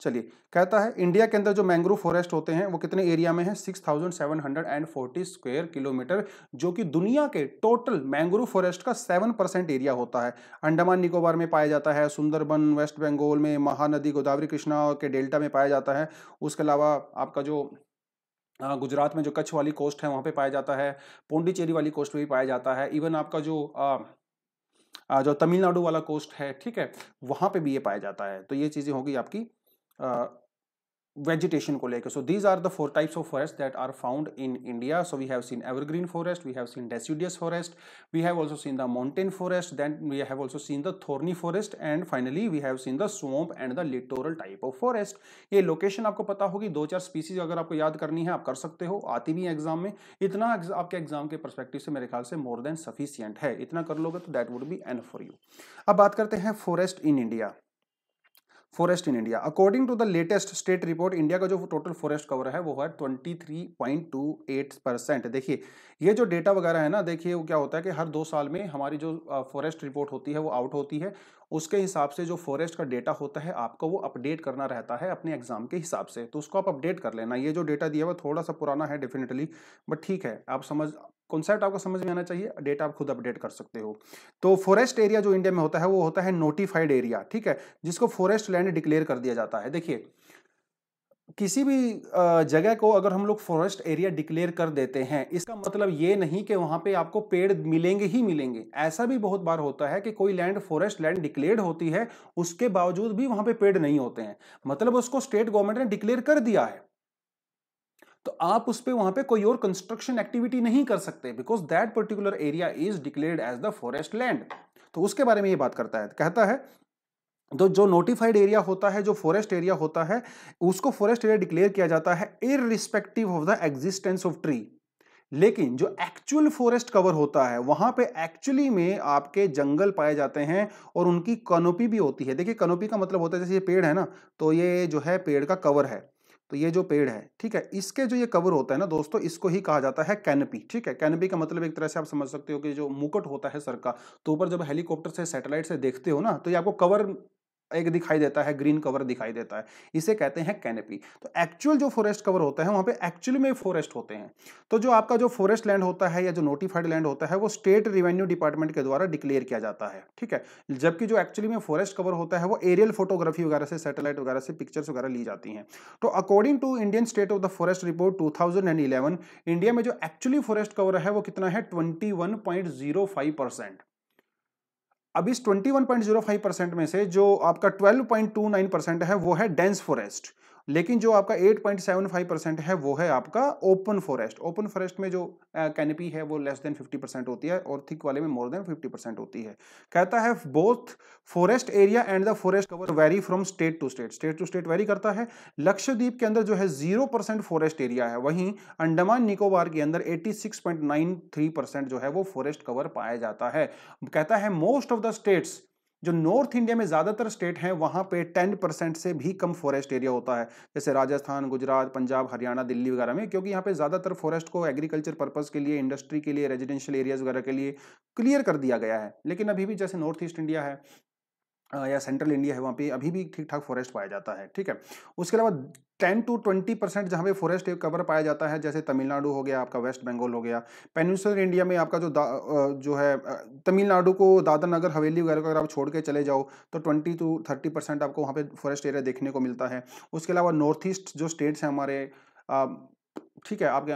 चलिए कहता है इंडिया के अंदर जो मैंग्रोव फॉरेस्ट होते हैं वो कितने एरिया में है 6,740 स्क्वायर किलोमीटर जो कि दुनिया के टोटल मैंग्रोव फॉरेस्ट का 7 परसेंट एरिया होता है अंडमान निकोबार में पाया जाता है सुंदरबन वेस्ट बंगाल में महानदी गोदावरी कृष्णा के डेल्टा में पाया जाता है उसके अलावा आपका जो गुजरात में जो कच्छ वाली कोस्ट है वहाँ पे पाया जाता है पोंडीचेरी वाली कोस्ट में भी पाया जाता है इवन आपका जो जो तमिलनाडु वाला कोस्ट है ठीक है वहाँ पे भी ये पाया जाता है तो ये चीज़ें होगी आपकी वेजिटेशन को लेकर so these are the four types of forest that are found in India so we have seen evergreen forest we have seen deciduous forest we have also seen the mountain forest then we have also seen the thorny forest and finally we have seen the swamp and the littoral type of forest ये लोकेशन आपको पता होगी दो चार स्पीसीज अगर आपको याद करनी है आप कर सकते हो आती भी एग्जाम में इतना आपके एग्जाम के परस्पेक्टिव से मेरे ख्याल से मोर देन सफिशियंट है इतना कर लोगे तो that would be an for you अब बात करते हैं forest in India forest in India according to the latest state report India का जो टोटल फॉरेस्ट कवर है वो है twenty three point two eight percent देखिए ये जो डेटा वगैरह है ना देखिए वो क्या होता है कि हर दो साल में हमारी जो फॉरेस्ट रिपोर्ट होती है वो आउट होती है उसके हिसाब से जो फॉरेस्ट का डेटा होता है आपको वो अपडेट करना रहता है अपने एग्जाम के हिसाब से तो उसको आप अपडेट कर लेना ये जो डेटा दिया हुआ थोड़ा सा पुराना है डेफिनेटली बट ठीक है आप समझ कॉन्सेप्ट आपको समझ में आना चाहिए डेटा आप खुद अपडेट कर सकते हो तो फॉरेस्ट एरिया जो इंडिया में होता है वो होता है नोटिफाइड एरिया ठीक है जिसको फॉरेस्ट लैंड डिक्लेयर कर दिया जाता है देखिए किसी भी जगह को अगर हम लोग फॉरेस्ट एरिया डिक्लेयर कर देते हैं इसका मतलब ये नहीं कि वहाँ पे आपको पेड़ मिलेंगे ही मिलेंगे ऐसा भी बहुत बार होता है कि कोई लैंड फॉरेस्ट लैंड डिक्लेयर होती है उसके बावजूद भी वहाँ पे पेड़ नहीं होते हैं मतलब उसको स्टेट गवर्नमेंट ने डिक्लेयर कर दिया है तो आप उस पर वहां पे कोई और कंस्ट्रक्शन एक्टिविटी नहीं कर सकते because that particular area is declared as the forest land तो उसके बारे में ये बात करता है कहता है तो जो नोटिफाइड एरिया होता है जो फॉरेस्ट एरिया होता है उसको फॉरेस्ट एरिया डिक्लेयर किया जाता है irrespective of the existence of tree लेकिन जो एक्चुअल फॉरेस्ट कवर होता है वहां पे एक्चुअली में आपके जंगल पाए जाते हैं और उनकी कनोपी भी होती है देखिए कनोपी का मतलब होता है जैसे ये पेड़ है ना तो ये जो है पेड़ का कवर है तो ये जो पेड़ है ठीक है इसके जो ये कवर होता है ना दोस्तों इसको ही कहा जाता है कैनपी ठीक है कैनपी का मतलब एक तरह से आप समझ सकते हो कि जो मुकुट होता है सर का तो ऊपर जब हेलीकॉप्टर से सैटेलाइट से देखते हो ना तो ये आपको कवर एक दिखाई देता है ग्रीन कवर दिखाई देता है इसे कहते हैं कैनेपी तो एक्चुअल जो फॉरेस्ट कवर होता है वहां पे एक्चुअली में फॉरेस्ट होते हैं तो जो आपका जो फॉरेस्ट लैंड होता है या जो नोटिफाइड लैंड होता है वो स्टेट रिवेन्यू डिपार्टमेंट के द्वारा डिक्लेयर किया जाता है ठीक है जबकि जो एक्चुअली में फॉरेस्ट कवर होता है वो एरियल फोटोग्राफी वगैरह से सेटेलाइट वगैरह से पिक्चर्स वगैरह ली जाती है तो according to Indian state of the forest report to India में जो एक्चुअली फॉरेस्ट कवर है वो कितना है ट्वेंटी अब इस 21.05 परसेंट में से जो आपका 12.29 परसेंट है वो है डेंस फॉरेस्ट लेकिन जो आपका 8.75 परसेंट है वो है आपका ओपन फॉरेस्ट ओपन फॉरेस्ट में जो कैनपी है वो लेस देन 50 परसेंट होती है और थिक वाले में मोर देन 50 परसेंट होती है कहता है both forest area and the forest cover vary from state to state state to state vary करता है लक्षद्वीप के अंदर जो है जीरो परसेंट फॉरेस्ट एरिया है वहीं अंडमान निकोबार के अंदर एट्टी परसेंट जो है वो फॉरेस्ट कवर पाया जाता है कहता है मोस्ट ऑफ द स्टेट्स जो नॉर्थ इंडिया में ज़्यादातर स्टेट हैं वहां पे टेन परसेंट से भी कम फॉरेस्ट एरिया होता है जैसे राजस्थान गुजरात पंजाब हरियाणा दिल्ली वगैरह में क्योंकि यहाँ पे ज़्यादातर फॉरेस्ट को एग्रीकल्चर पर्पज़ के लिए इंडस्ट्री के लिए रेजिडेंशियल एरियाज़ वगैरह के लिए क्लियर कर दिया गया है लेकिन अभी भी जैसे नॉर्थ ईस्ट इंडिया है या सेंट्रल इंडिया है वहाँ पे अभी भी ठीक ठाक फॉरेस्ट पाया जाता है ठीक है उसके अलावा टेन टू ट्वेंटी परसेंट जहाँ पे फॉरेस्ट कवर पाया जाता है जैसे तमिलनाडु हो गया आपका वेस्ट बंगाल हो गया पेनिसुलर इंडिया में आपका जो जो है तमिलनाडु को दादर नगर हवेली वगैरह को अगर आप छोड़ के चले जाओ तो ट्वेंटी टू थर्टी परसेंट आपको वहाँ पे फॉरेस्ट एरिया देखने को मिलता है उसके अलावा नॉर्थ ईस्ट जो स्टेट्स हैं हमारे ठीक है आपके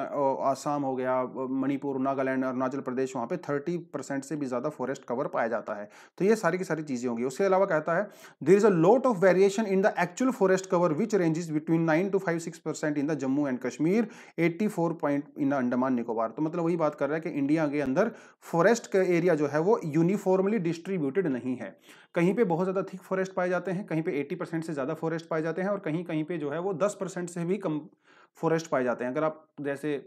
आसाम हो गया मणिपुर नागालैंड अरुणाचल प्रदेश वहाँ पे थर्टी परसेंट से भी ज़्यादा फॉरेस्ट कवर पाया जाता है तो ये सारी की सारी चीज़ें होंगी उसके अलावा कहता है there is a lot of variation in the actual forest cover which ranges between nine to five six percent in the Jammu and Kashmir eighty four point in the Andaman Nicobar तो मतलब वही बात कर रहा है कि इंडिया के अंदर फॉरेस्ट का एरिया जो है वो यूनिफॉर्मली डिस्ट्रीब्यूटेड नहीं है कहीं पे बहुत ज़्यादा थिक फॉरेस्ट पाए जाते हैं कहीं पे 80 परसेंट से ज़्यादा फॉरेस्ट पाए जाते हैं और कहीं कहीं पे जो है वो 10 परसेंट से भी कम फॉरेस्ट पाए जाते हैं अगर आप जैसे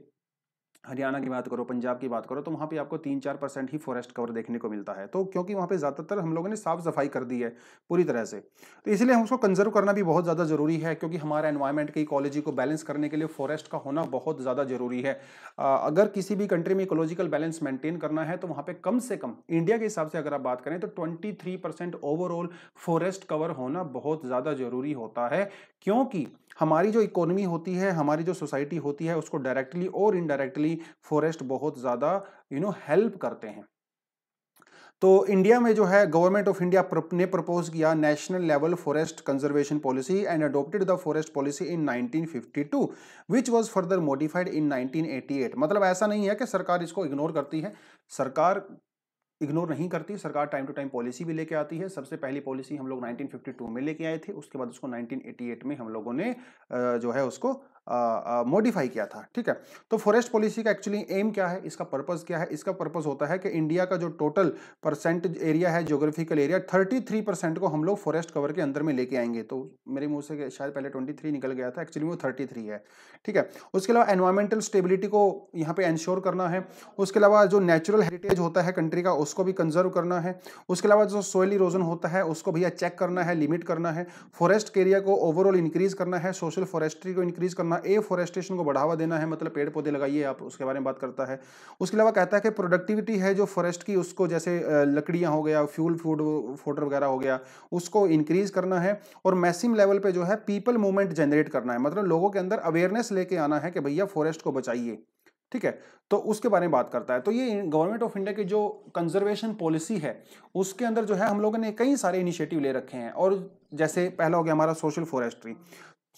हरियाणा की बात करो पंजाब की बात करो तो वहाँ पे आपको तीन चार परसेंट ही फॉरेस्ट कवर देखने को मिलता है तो क्योंकि वहाँ पे ज़्यादातर हम लोगों ने साफ सफाई कर दी है पूरी तरह से तो इसलिए हम उसको कंजर्व करना भी बहुत ज़्यादा ज़रूरी है क्योंकि हमारे एनवायरमेंट की इकोलॉजी को बैलेंस करने के लिए फॉरेस्ट का होना बहुत ज़्यादा ज़रूरी है अगर किसी भी कंट्री में इकोलॉजिकल बैलेंस मेंटेन करना है तो वहाँ पर कम से कम इंडिया के हिसाब से अगर आप बात करें तो ट्वेंटी ओवरऑल फॉरेस्ट कवर होना बहुत ज़्यादा ज़रूरी होता है क्योंकि हमारी जो इकोनॉमी होती है हमारी जो सोसाइटी होती है उसको डायरेक्टली और इनडायरेक्टली फॉरेस्ट बहुत ज़्यादा यू नो हेल्प करते हैं तो इंडिया में जो है गवर्नमेंट ऑफ इंडिया ने प्रपोज किया national level forest conservation policy and adopted the forest policy in 1952 which was further modified in 1988 मतलब ऐसा नहीं है कि सरकार इसको इग्नोर करती है सरकार इग्नोर नहीं करती सरकार टाइम टू टाइम पॉलिसी भी लेके आती है सबसे पहली पॉलिसी हम लोग 1952 में लेके आए थे उसके बाद उसको 1988 में हम लोगों ने जो है उसको मॉडिफाई किया था ठीक है तो फॉरेस्ट पॉलिसी का एक्चुअली एम क्या है इसका पर्पस क्या है इसका पर्पस होता है कि इंडिया का जो टोटल परसेंट एरिया है जियोग्राफिकल एरिया 33 परसेंट को हम लोग फॉरेस्ट कवर के अंदर में लेके आएंगे तो मेरे मुंह से शायद पहले 23 निकल गया था एक्चुअली वो 33 है ठीक है उसके अलावा एनवायरमेंटल स्टेबिलिटी को यहाँ पे इंश्योर करना है उसके अलावा जो नेचुरल हेरिटेज होता है कंट्री का उसको भी कंजर्व करना है उसके अलावा जो सोयल इरोजन होता है उसको भैया चेक करना है लिमिट करना है फॉरेस्ट एरिया को ओवरऑल इंक्रीज करना है सोशल फॉरेस्ट्री को इंक्रीज करना करना ए फॉरेस्टेशन को बढ़ावा देना है मतलब पेड़ पौधे लगाइए आप उसके बारे में बात करता है उसके अलावा कहता है कि प्रोडक्टिविटी है जो फॉरेस्ट की उसको जैसे लकड़ियाँ हो गया फ्यूल फूड फोटर वगैरह हो गया उसको इंक्रीज करना है और मैसिम लेवल पर जो है पीपल मूवमेंट जनरेट करना है मतलब लोगों के अंदर अवेयरनेस लेके आना है कि भैया फॉरेस्ट को बचाइए ठीक है तो उसके बारे में बात करता है तो ये गवर्नमेंट ऑफ इंडिया की जो कंजर्वेशन पॉलिसी है उसके अंदर जो है हम लोगों ने कई सारे इनिशिएटिव ले रखे हैं और जैसे पहला हो गया हमारा सोशल फॉरेस्ट्री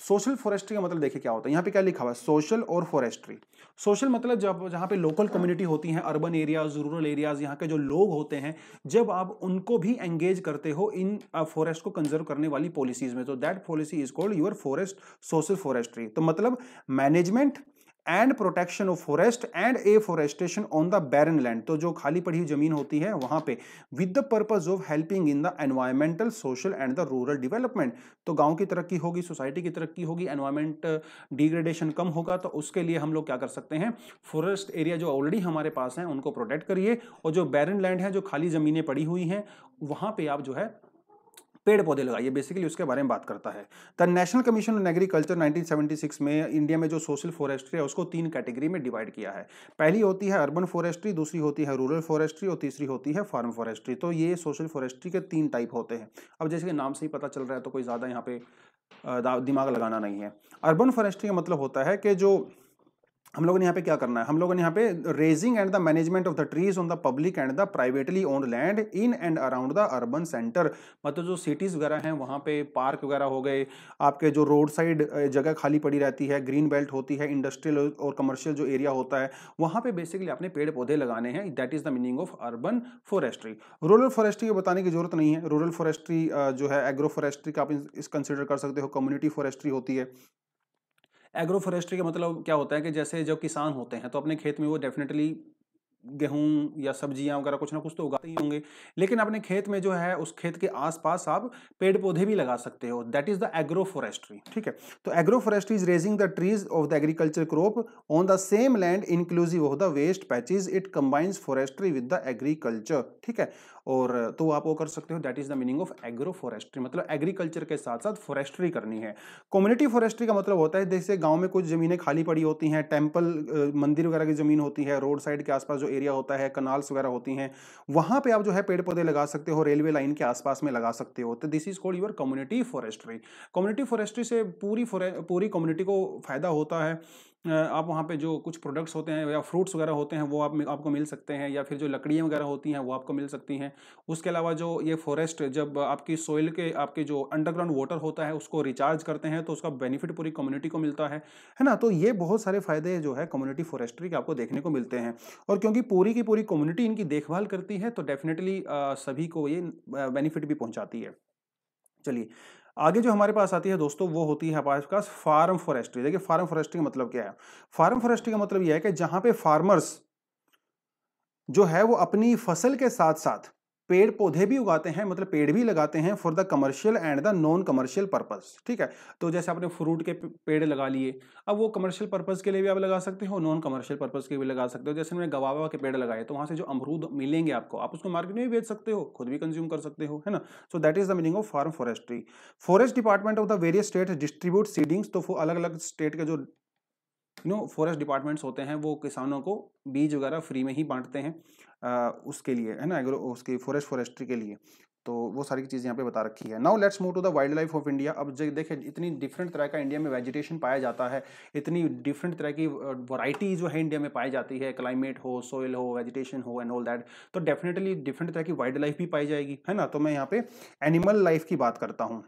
सोशल फॉरेस्ट्री का मतलब देखिए क्या होता है यहाँ पे क्या लिखा हुआ है सोशल और फॉरेस्ट्री सोशल मतलब जब जहाँ पे लोकल कम्युनिटी होती हैं अर्बन एरियाज रूरल एरियाज यहाँ के जो लोग होते हैं जब आप उनको भी एंगेज करते हो इन फॉरेस्ट को कंजर्व करने वाली पॉलिसीज में तो that policy is called your forest social forestry तो मतलब management and protection of forest and afforestation on the barren land तो जो खाली पड़ी हुई जमीन होती है वहां पे with the purpose of helping in the environmental social and the rural development तो गांव की तरक्की होगी सोसाइटी की तरक्की होगी एनवायरमेंट डिग्रेडेशन uh, कम होगा तो उसके लिए हम लोग क्या कर सकते हैं फॉरेस्ट एरिया जो ऑलरेडी हमारे पास हैं उनको प्रोटेक्ट करिए और जो बैरन लैंड है जो खाली ज़मीनें पड़ी हुई हैं वहाँ पे आप जो है पेड़ पौधे लगाइए बेसिकली उसके बारे में बात करता है the national commission on agriculture 1976 में इंडिया में जो सोशल फॉरेस्ट्री है उसको तीन कैटेगरी में डिवाइड किया है पहली होती है अर्बन फॉरेस्ट्री दूसरी होती है रूरल फॉरेस्ट्री और तीसरी होती है फार्म फॉरेस्ट्री तो ये सोशल फॉरेस्ट्री के तीन टाइप होते हैं अब जैसे कि नाम से ही पता चल रहा है तो कोई ज़्यादा यहाँ पे दिमाग लगाना नहीं है अर्बन फॉरेस्ट्री का मतलब होता है कि जो हम लोगों ने यहाँ पे क्या करना है हम लोगों ने यहाँ पे raising and the management of the trees on the public and the privately owned land in and around the urban centre मतलब जो सिटीज़ वगैरह हैं वहाँ पे पार्क वगैरह हो गए आपके जो रोड साइड जगह खाली पड़ी रहती है ग्रीन बेल्ट होती है इंडस्ट्रियल और कमर्शियल जो एरिया होता है वहाँ पर बेसिकली आपने पेड़ पौधे लगाने हैं that is the meaning of urban forestry rural forestry को बताने की जरूरत नहीं है रूरल फॉरेस्ट्री जो है एग्रो फॉरेस्ट्री का आप इस कंसिडर कर सकते हो कम्युनिटी फॉरेस्ट्री होती है एग्रो फॉरेस्ट्री का मतलब क्या होता है कि जैसे जो किसान होते हैं तो अपने खेत में वो डेफिनेटली गेहूं या सब्जियां वगैरह कुछ ना कुछ तो उगाते ही होंगे लेकिन अपने खेत में जो है उस खेत के आसपास आप पेड़ पौधे भी लगा सकते हो that is the agro forestry ठीक है तो agro forestry is raising the trees of the agriculture crop on the same land inclusive of the waste patches it combines forestry with the agriculture ठीक है और तो आप वो कर सकते हो that is the meaning of agro forestry मतलब एग्रीकल्चर के साथ साथ फॉरेस्ट्री करनी है कम्युनिटी फॉरेस्ट्री का मतलब होता है जैसे गाँव में कुछ ज़मीनें खाली पड़ी होती हैं टेम्पल मंदिर वगैरह की ज़मीन होती है रोड साइड के आसपास जो एरिया होता है कनाल्स वगैरह होती हैं वहाँ पर आप जो है पेड़ पौधे लगा सकते हो रेलवे लाइन के आसपास में लगा सकते हो तो this is called your community forestry community forestry से पूरी पूरी कम्युनिटी को फ़ायदा होता है आप वहाँ पे जो कुछ प्रोडक्ट्स होते हैं या फ्रूट्स वगैरह होते हैं वो आप आपको मिल सकते हैं या फिर जो लकड़ियाँ वगैरह होती हैं वो आपको मिल सकती हैं उसके अलावा जो ये फॉरेस्ट जब आपकी सोइल के आपके जो अंडरग्राउंड वाटर होता है उसको रिचार्ज करते हैं तो उसका बेनिफिट पूरी कम्युनिटी को मिलता है है ना तो ये बहुत सारे फ़ायदे जो है कम्युनिटी फॉरेस्ट्री के आपको देखने को मिलते हैं और क्योंकि पूरी की पूरी कम्युनिटी इनकी देखभाल करती है तो डेफिनेटली सभी को ये बेनिफिट भी पहुँचाती है चलिए आगे जो हमारे पास आती है दोस्तों वो होती है हमारे पास फार्म फॉरेस्ट्री देखिए फार्म फॉरेस्ट्री का मतलब क्या है फार्म फॉरेस्ट्री का मतलब यह है कि जहां पे फार्मर्स जो है वो अपनी फसल के साथ साथ पेड़ पौधे भी उगाते हैं मतलब पेड़ भी लगाते हैं for the commercial and the non commercial purpose ठीक है तो जैसे आपने फ्रूट के पेड़ लगा लिए अब वो कमर्शियल पर्पस के लिए भी आप लगा सकते हो नॉन कमर्शियल पर्पस के भी लगा सकते हो जैसे मैंने गवावा के पेड़ लगाए तो वहाँ से जो अमरूद मिलेंगे आपको आप उसको मार्केट में भी बेच सकते हो खुद भी कंज्यूम कर सकते हो है ना so that is the meaning of farm forestry forest department of the various state distribute seedings तो अलग अलग स्टेट के जो यू नो फॉरेस्ट डिपार्टमेंट्स होते हैं वो किसानों को बीज वगैरह फ्री में ही बांटते हैं उसके लिए है ना एग्रो उसके फॉरेस्ट फॉरेस्ट्री के लिए तो वो सारी चीज़ यहाँ पे बता रखी है now let's move to the wildlife of India अब देखें इतनी डिफरेंट तरह का इंडिया में वेजिटेशन पाया जाता है इतनी डिफरेंट तरह की वराइटी जो है इंडिया में पाई जाती है क्लाइमेट हो सोयल हो वेजिटेशन हो एंड ऑल दैट तो डेफिनेटली डिफरेंट तरह की वाइल्ड लाइफ भी पाई जाएगी है ना तो मैं यहाँ पे एनिमल लाइफ की बात करता हूँ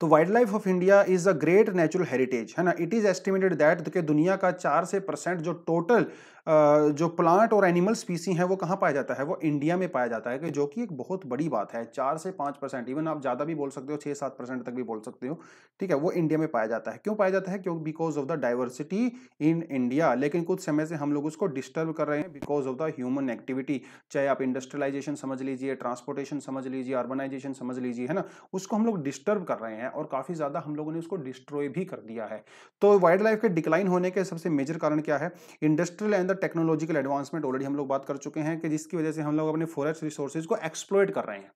तो wildlife of India is a great natural heritage है ना इट इज एस्टिमेटेड दैट के दुनिया का चार से परसेंट जो टोटल जो प्लांट और एनिमल स्पीसी हैं वो कहाँ पाया जाता है वो इंडिया में पाया जाता है कि जो कि एक बहुत बड़ी बात है चार से पाँच परसेंट इवन आप ज़्यादा भी बोल सकते हो छः सात परसेंट तक भी बोल सकते हो ठीक है वो इंडिया में पाया जाता है क्यों पाया जाता है क्यों because of the diversity in India लेकिन कुछ समय से हम लोग उसको डिस्टर्ब कर रहे हैं because of the human activity चाहे आप इंडस्ट्रियलाइजेशन समझ लीजिए ट्रांसपोर्टेशन समझ लीजिए अर्बनाइजेशन समझ लीजिए है ना उसको हम लोग डिस्टर्ब कर रहे हैं है और काफ़ी ज़्यादा हम लोगों ने उसको डिस्ट्रॉय भी कर दिया है तो वाइल्ड लाइफ के डिक्लाइन होने के सबसे मेजर कारण क्या है industrial and the technological advancement already हम लोग बात कर चुके हैं कि जिसकी वजह से हम लोग अपने फॉरेस्ट रिसोर्सेज को एक्सप्लोइट कर रहे हैं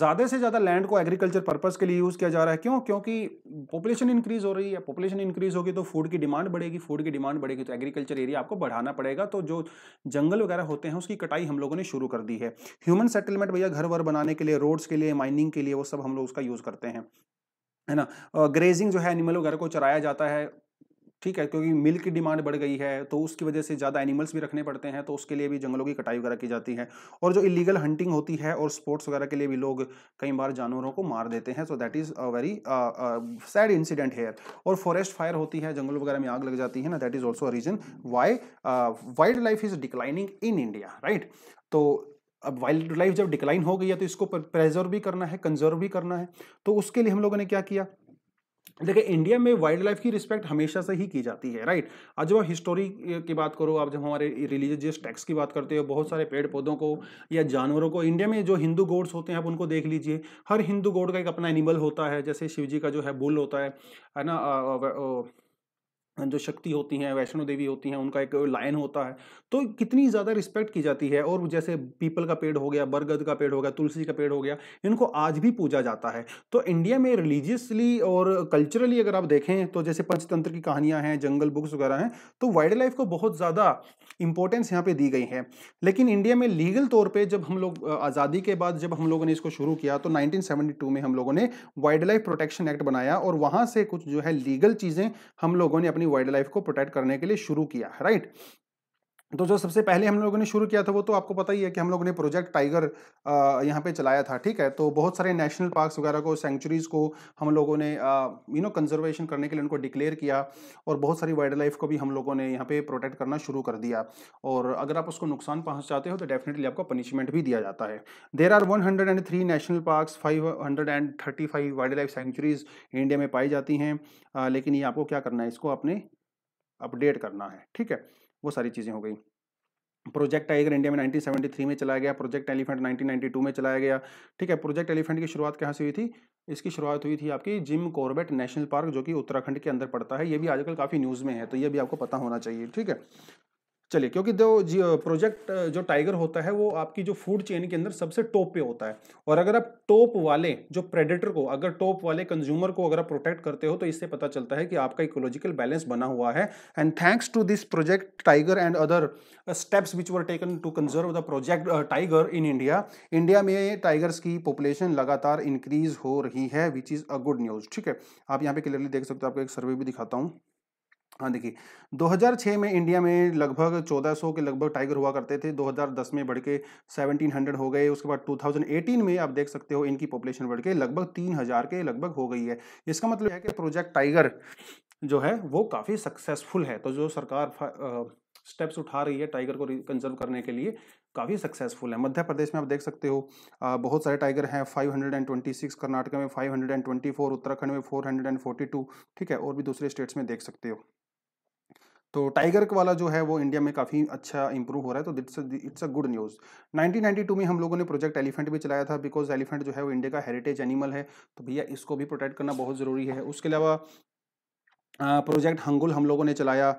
ज़्यादा से ज़्यादा लैंड को एग्रीकल्चर पर्पज़ के लिए यूज़ किया जा रहा है क्यों क्योंकि पॉपुलेशन इंक्रीज़ हो रही है पॉपुलेशन इंक्रीज़ होगी तो फूड की डिमांड बढ़ेगी फूड की डिमांड बढ़ेगी तो एग्रीकल्चर एरिया आपको बढ़ाना पड़ेगा तो जो जंगल वगैरह होते हैं उसकी कटाई हम लोगों ने शुरू कर दी है ह्यूमन सेटलमेंट भैया घर वर बनाने के लिए रोड्स के लिए माइनिंग के लिए वो सब हम लोग उसका यूज़ करते हैं है ना ग्रेजिंग जो है एनिमल वगैरह को चराया जाता है ठीक है क्योंकि मिल्क की डिमांड बढ़ गई है तो उसकी वजह से ज़्यादा एनिमल्स भी रखने पड़ते हैं तो उसके लिए भी जंगलों की कटाई वगैरह की जाती है और जो इलीगल हंटिंग होती है और स्पोर्ट्स वगैरह के लिए भी लोग कई बार जानवरों को मार देते हैं so that is a very sad incident here और फॉरेस्ट फायर होती है जंगल वगैरह में आग लग जाती है ना that is also reason why wildlife is declining in India right तो अब वाइल्ड लाइफ जब डिक्लाइन हो गई है तो इसको प्रेजर्व भी करना है कंजर्व भी करना है तो उसके लिए हम लोगों ने क्या किया देखिए इंडिया में वाइल्ड लाइफ की रिस्पेक्ट हमेशा से ही की जाती है राइट आज जब हिस्टोरी की बात करो आप जब हमारे रिलीजियस टैक्स की बात करते हो बहुत सारे पेड़ पौधों को या जानवरों को इंडिया में जो हिंदू गोड्स होते हैं आप उनको देख लीजिए हर हिंदू गोड का एक अपना एनिमल होता है जैसे शिव जी का जो है बुल होता है है ना जो शक्ति होती हैं वैष्णो देवी होती हैं उनका एक लाइन होता है तो कितनी ज़्यादा रिस्पेक्ट की जाती है और जैसे पीपल का पेड़ हो गया बरगद का पेड़ हो गया तुलसी का पेड़ हो गया इनको आज भी पूजा जाता है तो इंडिया में रिलीजियसली और कल्चरली अगर आप देखें तो जैसे पंचतंत्र की कहानियाँ हैं जंगल बुक्स वगैरह हैं तो वाइल्ड लाइफ को बहुत ज़्यादा इंपॉर्टेंस यहाँ पर दी गई है लेकिन इंडिया में लीगल तौर पर जब हम लोग आज़ादी के बाद जब हम लोगों ने इसको शुरू किया तो नाइनटीन में हम लोगों ने वाइल्ड लाइफ प्रोटेक्शन एक्ट बनाया और वहाँ से कुछ जो है लीगल चीज़ें हम लोगों ने अपनी वाइल्ड लाइफ को प्रोटेक्ट करने के लिए शुरू किया राइट तो जो सबसे पहले हम लोगों ने शुरू किया था वो तो आपको पता ही है कि हम लोगों ने प्रोजेक्ट टाइगर यहाँ पे चलाया था ठीक है तो बहुत सारे नेशनल पार्क्स वगैरह को सेंचुरीज़ को हम लोगों ने यू नो कंजर्वेशन करने के लिए उनको डिक्लेयर किया और बहुत सारी वाइल्ड लाइफ को भी हम लोगों ने यहाँ पे प्रोटेक्ट करना शुरू कर दिया और अगर आप उसको नुकसान पहुँचाते हो तो डेफिनेटली आपको पनिशमेंट भी दिया जाता है there are one national parks five wildlife sanctuaries India में पाई जाती हैं लेकिन ये आपको क्या करना है इसको आपने अपडेट करना है ठीक है वो सारी चीज़ें हो गई प्रोजेक्ट टाइगर इंडिया में 1973 में चलाया गया प्रोजेक्ट एलिफेंट 1992 में चलाया गया ठीक है प्रोजेक्ट एलिफेंट की शुरुआत कहाँ से हुई थी इसकी शुरुआत हुई थी आपकी जिम कॉर्बेट नेशनल पार्क जो कि उत्तराखंड के अंदर पड़ता है ये भी आजकल काफ़ी न्यूज़ में है तो ये भी आपको पता होना चाहिए ठीक है चलिए क्योंकि जो प्रोजेक्ट जो टाइगर होता है वो आपकी जो फूड चेन के अंदर सबसे टॉप पे होता है और अगर आप टॉप वाले जो प्रेडेटर को अगर टॉप वाले कंज्यूमर को अगर आप प्रोटेक्ट करते हो तो इससे पता चलता है कि आपका इकोलॉजिकल बैलेंस बना हुआ है and thanks to this project tiger and other steps which were taken to conserve the project tiger in India India में टाइगर्स की पॉपुलेशन लगातार इंक्रीज हो रही है which is a good news ठीक है आप यहाँ पे क्लियरली देख सकते हो आपको एक सर्वे भी दिखाता हूँ हाँ देखिए 2006 में इंडिया में लगभग 1400 के लगभग टाइगर हुआ करते थे 2010 में बढ़ के 1700 हो गए उसके बाद 2018 में आप देख सकते हो इनकी पॉपुलेशन बढ़ के लगभग 3000 के लगभग हो गई है इसका मतलब है कि प्रोजेक्ट टाइगर जो है वो काफ़ी सक्सेसफुल है तो जो सरकार स्टेप्स उठा रही है टाइगर को कंजर्व करने के लिए काफ़ी सक्सेसफुल है मध्य प्रदेश में आप देख सकते हो आ, बहुत सारे टाइगर हैं 526 कर्नाटक में 524 उत्तराखंड में 442 ठीक है और भी दूसरे स्टेट्स में देख सकते हो तो टाइगर वाला जो है वो इंडिया में काफ़ी अच्छा इंप्रूव हो रहा है तो that's it's a good news 1992 में हम लोगों ने प्रोजेक्ट एलिफेंट भी चलाया था बिकॉज एलिफेंट जो है वो इंडिया का हेरिटेज एनिमल है तो भैया इसको भी प्रोटेक्ट करना बहुत ज़रूरी है उसके अलावा प्रोजेक्ट हंगुल हम लोगों ने चलाया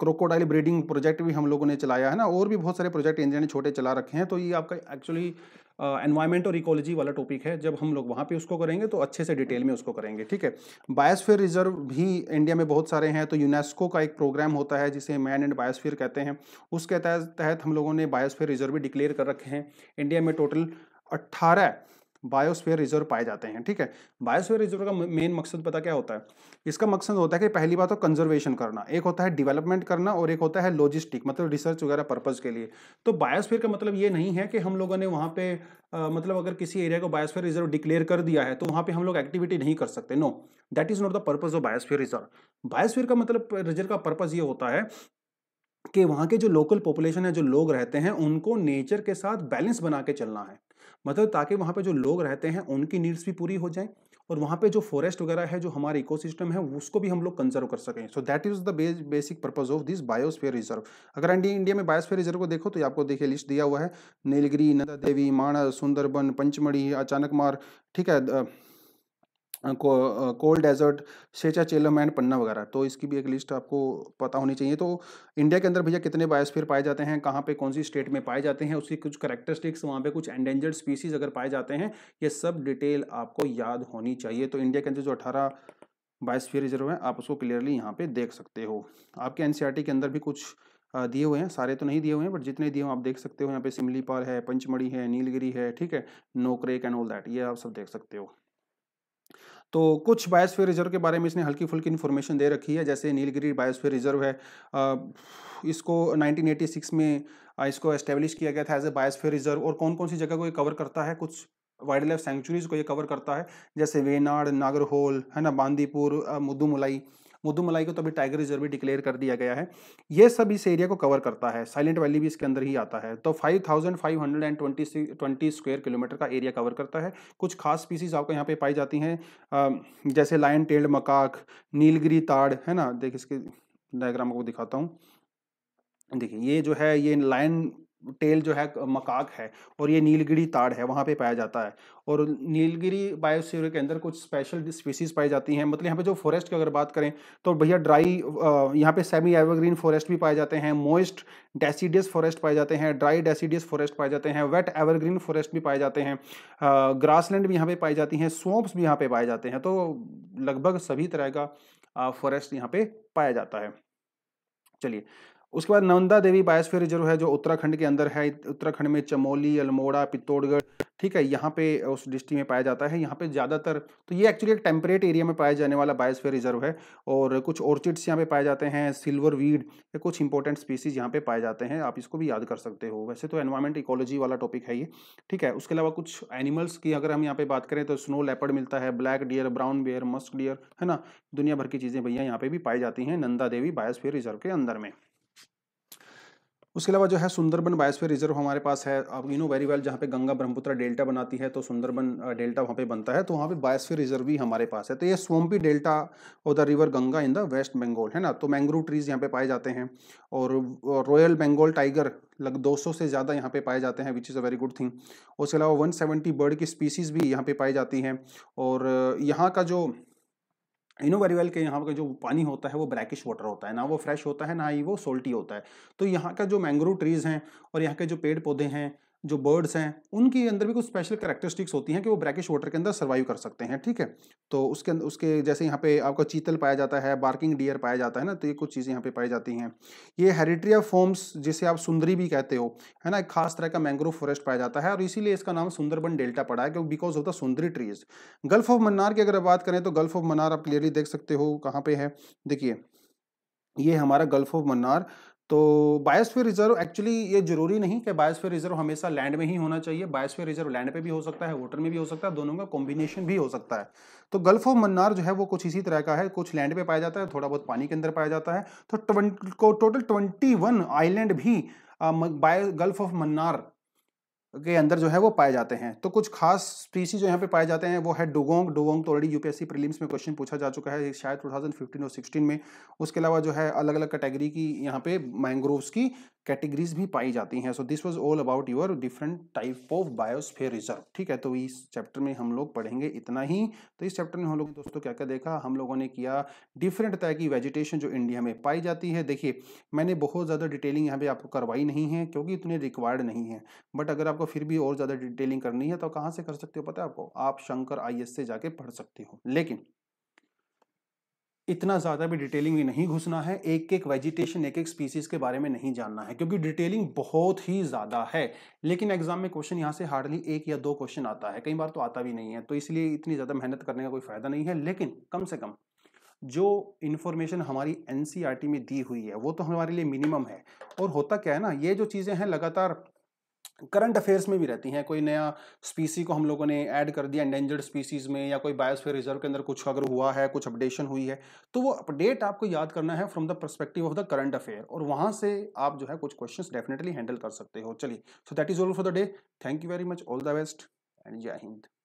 क्रोकोडाइल ब्रीडिंग प्रोजेक्ट भी हम लोगों ने चलाया है ना और भी बहुत सारे प्रोजेक्ट इंडिया ने छोटे चला रखे हैं तो ये आपका एक्चुअली एनवायरमेंट और इकोलॉजी वाला टॉपिक है जब हम लोग वहाँ पे उसको करेंगे तो अच्छे से डिटेल में उसको करेंगे ठीक है बायोस्फीयर रिजर्व भी इंडिया में बहुत सारे हैं तो यूनेस्को का एक प्रोग्राम होता है जिसे मैन एंड बायोस्फीयर कहते हैं उसके तहत तहत हम लोगों ने बायोस्फीयर रिजर्व भी डिक्लेयर कर रखे हैं इंडिया में टोटल अट्ठारह बायोस्फीयर रिजर्व पाए जाते हैं ठीक है बायोस्फीयर रिजर्व का मेन मकसद पता क्या होता है इसका मकसद होता है कि पहली बात तो कंजर्वेशन करना एक होता है डेवलपमेंट करना और एक होता है लॉजिस्टिक मतलब रिसर्च वगैरह पर्पज के लिए तो बायोस्फीयर का मतलब ये नहीं है कि हम लोगों ने वहाँ पे आ, मतलब अगर किसी एरिया को बायोस्फीयर रिजर्व डिक्लेयर कर दिया है तो वहाँ पर हम लोग एक्टिविटी नहीं कर सकते no that is not the purpose of biosphere reserve biosphere का मतलब रिजर्व का पर्पज ये होता है कि वहाँ के जो लोकल पॉपुलेशन है जो लोग रहते हैं उनको नेचर के साथ बैलेंस बना के चलना है मतलब ताकि वहाँ पे जो लोग रहते हैं उनकी नीड्स भी पूरी हो जाएं और वहाँ पे जो फॉरेस्ट वगैरह है जो हमारे इकोसिस्टम है उसको भी हम लोग कंजर्व कर सकें so that is the basic purpose of this biosphere reserve अगर इंडिया में बायोस्फीयर रिजर्व को देखो तो आपको देखिए लिस्ट दिया हुआ है नीलगिरी नंदा देवी माणा सुंदरबन पंचमढ़ी अचानक ठीक है cold desert Seshachalam and Panna वगैरह तो इसकी भी एक लिस्ट आपको पता होनी चाहिए तो इंडिया के अंदर भैया कितने बायोस्फीयर पाए जाते हैं कहाँ पे कौन सी स्टेट में पाए जाते हैं उसकी कुछ करेक्टरिस्टिक्स वहाँ पे कुछ एंडेंजर्ड स्पीसीज अगर पाए जाते हैं ये सब डिटेल आपको याद होनी चाहिए तो इंडिया के अंदर जो अठारह बायोस्फीयर रिजर्व है आप उसको क्लियरली यहाँ पे देख सकते हो आपके एन e के अंदर भी कुछ दिए हुए हैं सारे तो नहीं दिए हुए हैं बट जितने दिए हुए आप देख सकते हो यहाँ पे सिमलीपाल है पंचमढ़ी है नीलगिरी है ठीक है नोकरेक एंड ऑल दैट ये आप सब देख सकते हो तो कुछ बायोस्फीयर रिजर्व के बारे में इसने हल्की फुल्की इन्फॉर्मेशन दे रखी है जैसे नीलगिरी बायोस्फीयर रिजर्व है इसको 1986 में इसको एस्टेब्लिश किया गया था एज ए बायोस्फीयर रिजर्व और कौन कौन सी जगह को ये कवर करता है कुछ वाइल्ड लाइफ सेंचुरीज को ये कवर करता है जैसे वेनाड नागरहोल है ना बांदीपुर मुद्दूमलाई मुदुमलाई को तो अभी टाइगर रिजर्व भी डिक्लेयर कर दिया गया है ये सब इस एरिया को कवर करता है साइलेंट वैली भी इसके अंदर ही आता है तो five thousand five hundred and twenty twenty square kilometre का एरिया कवर करता है कुछ खास स्पीसीज आपको यहाँ पे पाई जाती हैं जैसे लायन टेल्ड मकाक नीलगिरी ताड़ है ना देख इसके डायग्राम को दिखाता हूँ देखिए ये जो है ये लायन टेल जो है मकाक है और ये नीलगिरी ताड़ है वहाँ पे पाया जाता है और नीलगिरी बायोस्फीयर के अंदर कुछ स्पेशल स्पीसीज पाई जाती हैं मतलब यहाँ पे जो फॉरेस्ट की अगर बात करें तो भैया ड्राई यहाँ पे सेमी एवरग्रीन फॉरेस्ट भी पाए जाते हैं मोइस्ट डेसीडियस फॉरेस्ट पाए जाते हैं ड्राई डेसीडियस फॉरेस्ट पाए जाते हैं वेट एवरग्रीन फॉरेस्ट भी पाए जाते हैं ग्रास भी यहाँ पे पाई जाती हैं सोम्प्स भी यहाँ पे पाए जाते हैं तो लगभग सभी तरह का फॉरेस्ट यहाँ पे पाया जाता है चलिए उसके बाद नंदा देवी बायोस्फीयर रिजर्व है जो उत्तराखंड के अंदर है उत्तराखंड में चमोली अल्मोड़ा पित्तौड़गढ़ ठीक है यहाँ पे उस डिस्ट्रिक्ट में पाया जाता है यहाँ पे ज़्यादातर तो ये एक्चुअली एक टेम्परेट एरिया में पाया जाने वाला बायोस्फीयर रिजर्व है और कुछ ऑर्चिड्स यहाँ पे पाए जाते हैं सिल्वर वीड या कुछ इंपॉर्टेंट स्पीसीज यहाँ पे पाए जाते हैं आप इसको भी याद कर सकते हो वैसे तो एनवायरमेंट इकोलॉजी वाला टॉपिक है ये ठीक है उसके अलावा कुछ एनिमल्स की अगर हम यहाँ पे बात करें तो स्नो लेपर्ड मिलता है black deer brown bear musk deer है ना दुनिया भर की चीज़ें भैया यहाँ पे भी पाई जाती हैं नंदा देवी बायोस्फीयर रिजर्व के अंदर में उसके अलावा जो है सुंदरबन बायोस्फीयर रिजर्व हमारे पास है आप यू नो वेरी वेल जहाँ पे गंगा ब्रह्मपुत्र डेल्टा बनाती है तो सुंदरबन डेल्टा वहाँ पे बनता है तो वहाँ पे बायोस्फीयर रिजर्व भी हमारे पास है तो ये स्वम्पी डेल्टा और the river Ganga in the west Bengal है ना तो मैंग्रोव ट्रीज यहाँ पे पाए जाते हैं और रॉयल बंगाल टाइगर लग दो से ज़्यादा यहाँ पे पाए जाते हैं which is a very good thing उसके अलावा वन बर्ड की स्पीसीज़ भी यहाँ पे पाई जाती हैं और यहाँ का जो यू नो वेरी वेल के यहाँ का जो पानी होता है वो ब्रैकिश वाटर होता है ना वो फ्रेश होता है ना ही वो सोल्टी होता है तो यहाँ का जो मैंग्रोव ट्रीज़ हैं और यहाँ के जो पेड़ पौधे हैं जो बर्ड्स हैं उनके अंदर भी कुछ स्पेशल करेक्टरिस्टिक्स होती हैं कि वो ब्रैकिश वाटर के अंदर सर्वाइव कर सकते हैं ठीक है तो उसके उसके जैसे यहाँ पे आपका चीतल पाया जाता है बार्किंग डियर पाया जाता है ना तो ये कुछ चीज़ें यहाँ पे पाई जाती हैं ये हेरिट्रिया फॉर्म्स जिसे आप सुंदरी भी कहते हो है ना एक खास तरह का मैंग्रोव फॉरेस्ट पाया जाता है और इसीलिए इसका नाम सुंदरबन डेल्टा पड़ा है because of the sundari trees gulf of Mannar की अगर बात करें तो गल्फ ऑफ मन्नार आप क्लियरली देख सकते हो कहाँ पे है देखिए ये हमारा गल्फ ऑफ मन्नार तो बायोस्फीयर रिजर्व एक्चुअली ये जरूरी नहीं कि बायोस्फीयर रिजर्व हमेशा लैंड में ही होना चाहिए बायोस्फीयर रिजर्व लैंड पे भी हो सकता है वाटर में भी हो सकता है दोनों का कॉम्बिनेशन भी हो सकता है तो गल्फ ऑफ मन्नार जो है वो कुछ इसी तरह का है कुछ लैंड पे पाया जाता है थोड़ा बहुत पानी के अंदर पाया जाता है तो twenty total twenty one island भी बायो गल्फ ऑफ मन्नार के अंदर जो है वो पाए जाते हैं तो कुछ खास स्पीसी जो यहाँ पे पाए जाते हैं वो है डुगोंग डुगोंग तो ऑलरेडी यूपीएससी प्रीलिम्स में क्वेश्चन पूछा जा चुका है शायद 2015 और 16 में उसके अलावा जो है अलग अलग कैटेगरी की यहाँ पे मैंग्रोव्स की कैटेगरीज भी पाई जाती हैं so this was all about your different type of biosphere reserve ठीक है तो इस चैप्टर में हम लोग पढ़ेंगे इतना ही तो इस चैप्टर में हम लोग दोस्तों क्या क्या देखा हम लोगों ने किया डिफरेंट तरह की वेजिटेशन जो इंडिया में पाई जाती है देखिए मैंने बहुत ज़्यादा डिटेलिंग यहाँ पर आपको करवाई नहीं है क्योंकि इतने रिक्वायर्ड नहीं है बट अगर आपको फिर भी और ज़्यादा डिटेलिंग करनी है तो कहाँ से कर सकते हो पता है आपको आप शंकर आई से जाके पढ़ सकते हो लेकिन इतना ज़्यादा भी डिटेलिंग में नहीं घुसना है एक एक वेजिटेशन एक एक स्पीसीज के बारे में नहीं जानना है क्योंकि डिटेलिंग बहुत ही ज़्यादा है लेकिन एग्जाम में क्वेश्चन यहाँ से हार्डली एक या दो क्वेश्चन आता है कई बार तो आता भी नहीं है तो इसलिए इतनी ज़्यादा मेहनत करने का कोई फ़ायदा नहीं है लेकिन कम से कम जो इन्फॉर्मेशन हमारी एन e में दी हुई है वो तो हमारे लिए मिनिमम है और होता क्या है ना ये जो चीज़ें हैं लगातार करंट अफेयर्स में भी रहती हैं कोई नया स्पीसी को हम लोगों ने ऐड कर दिया एंडेंजर्ड स्पीसीज में या कोई बायोस्फीयर रिजर्व के अंदर कुछ अगर हुआ है कुछ अपडेशन हुई है तो वो अपडेट आपको याद करना है from the perspective of the current affair और वहाँ से आप जो है कुछ क्वेश्चन डेफिनेटली हैंडल कर सकते हो चलिए so that is all for the day thank you very much all the best and जय हिंद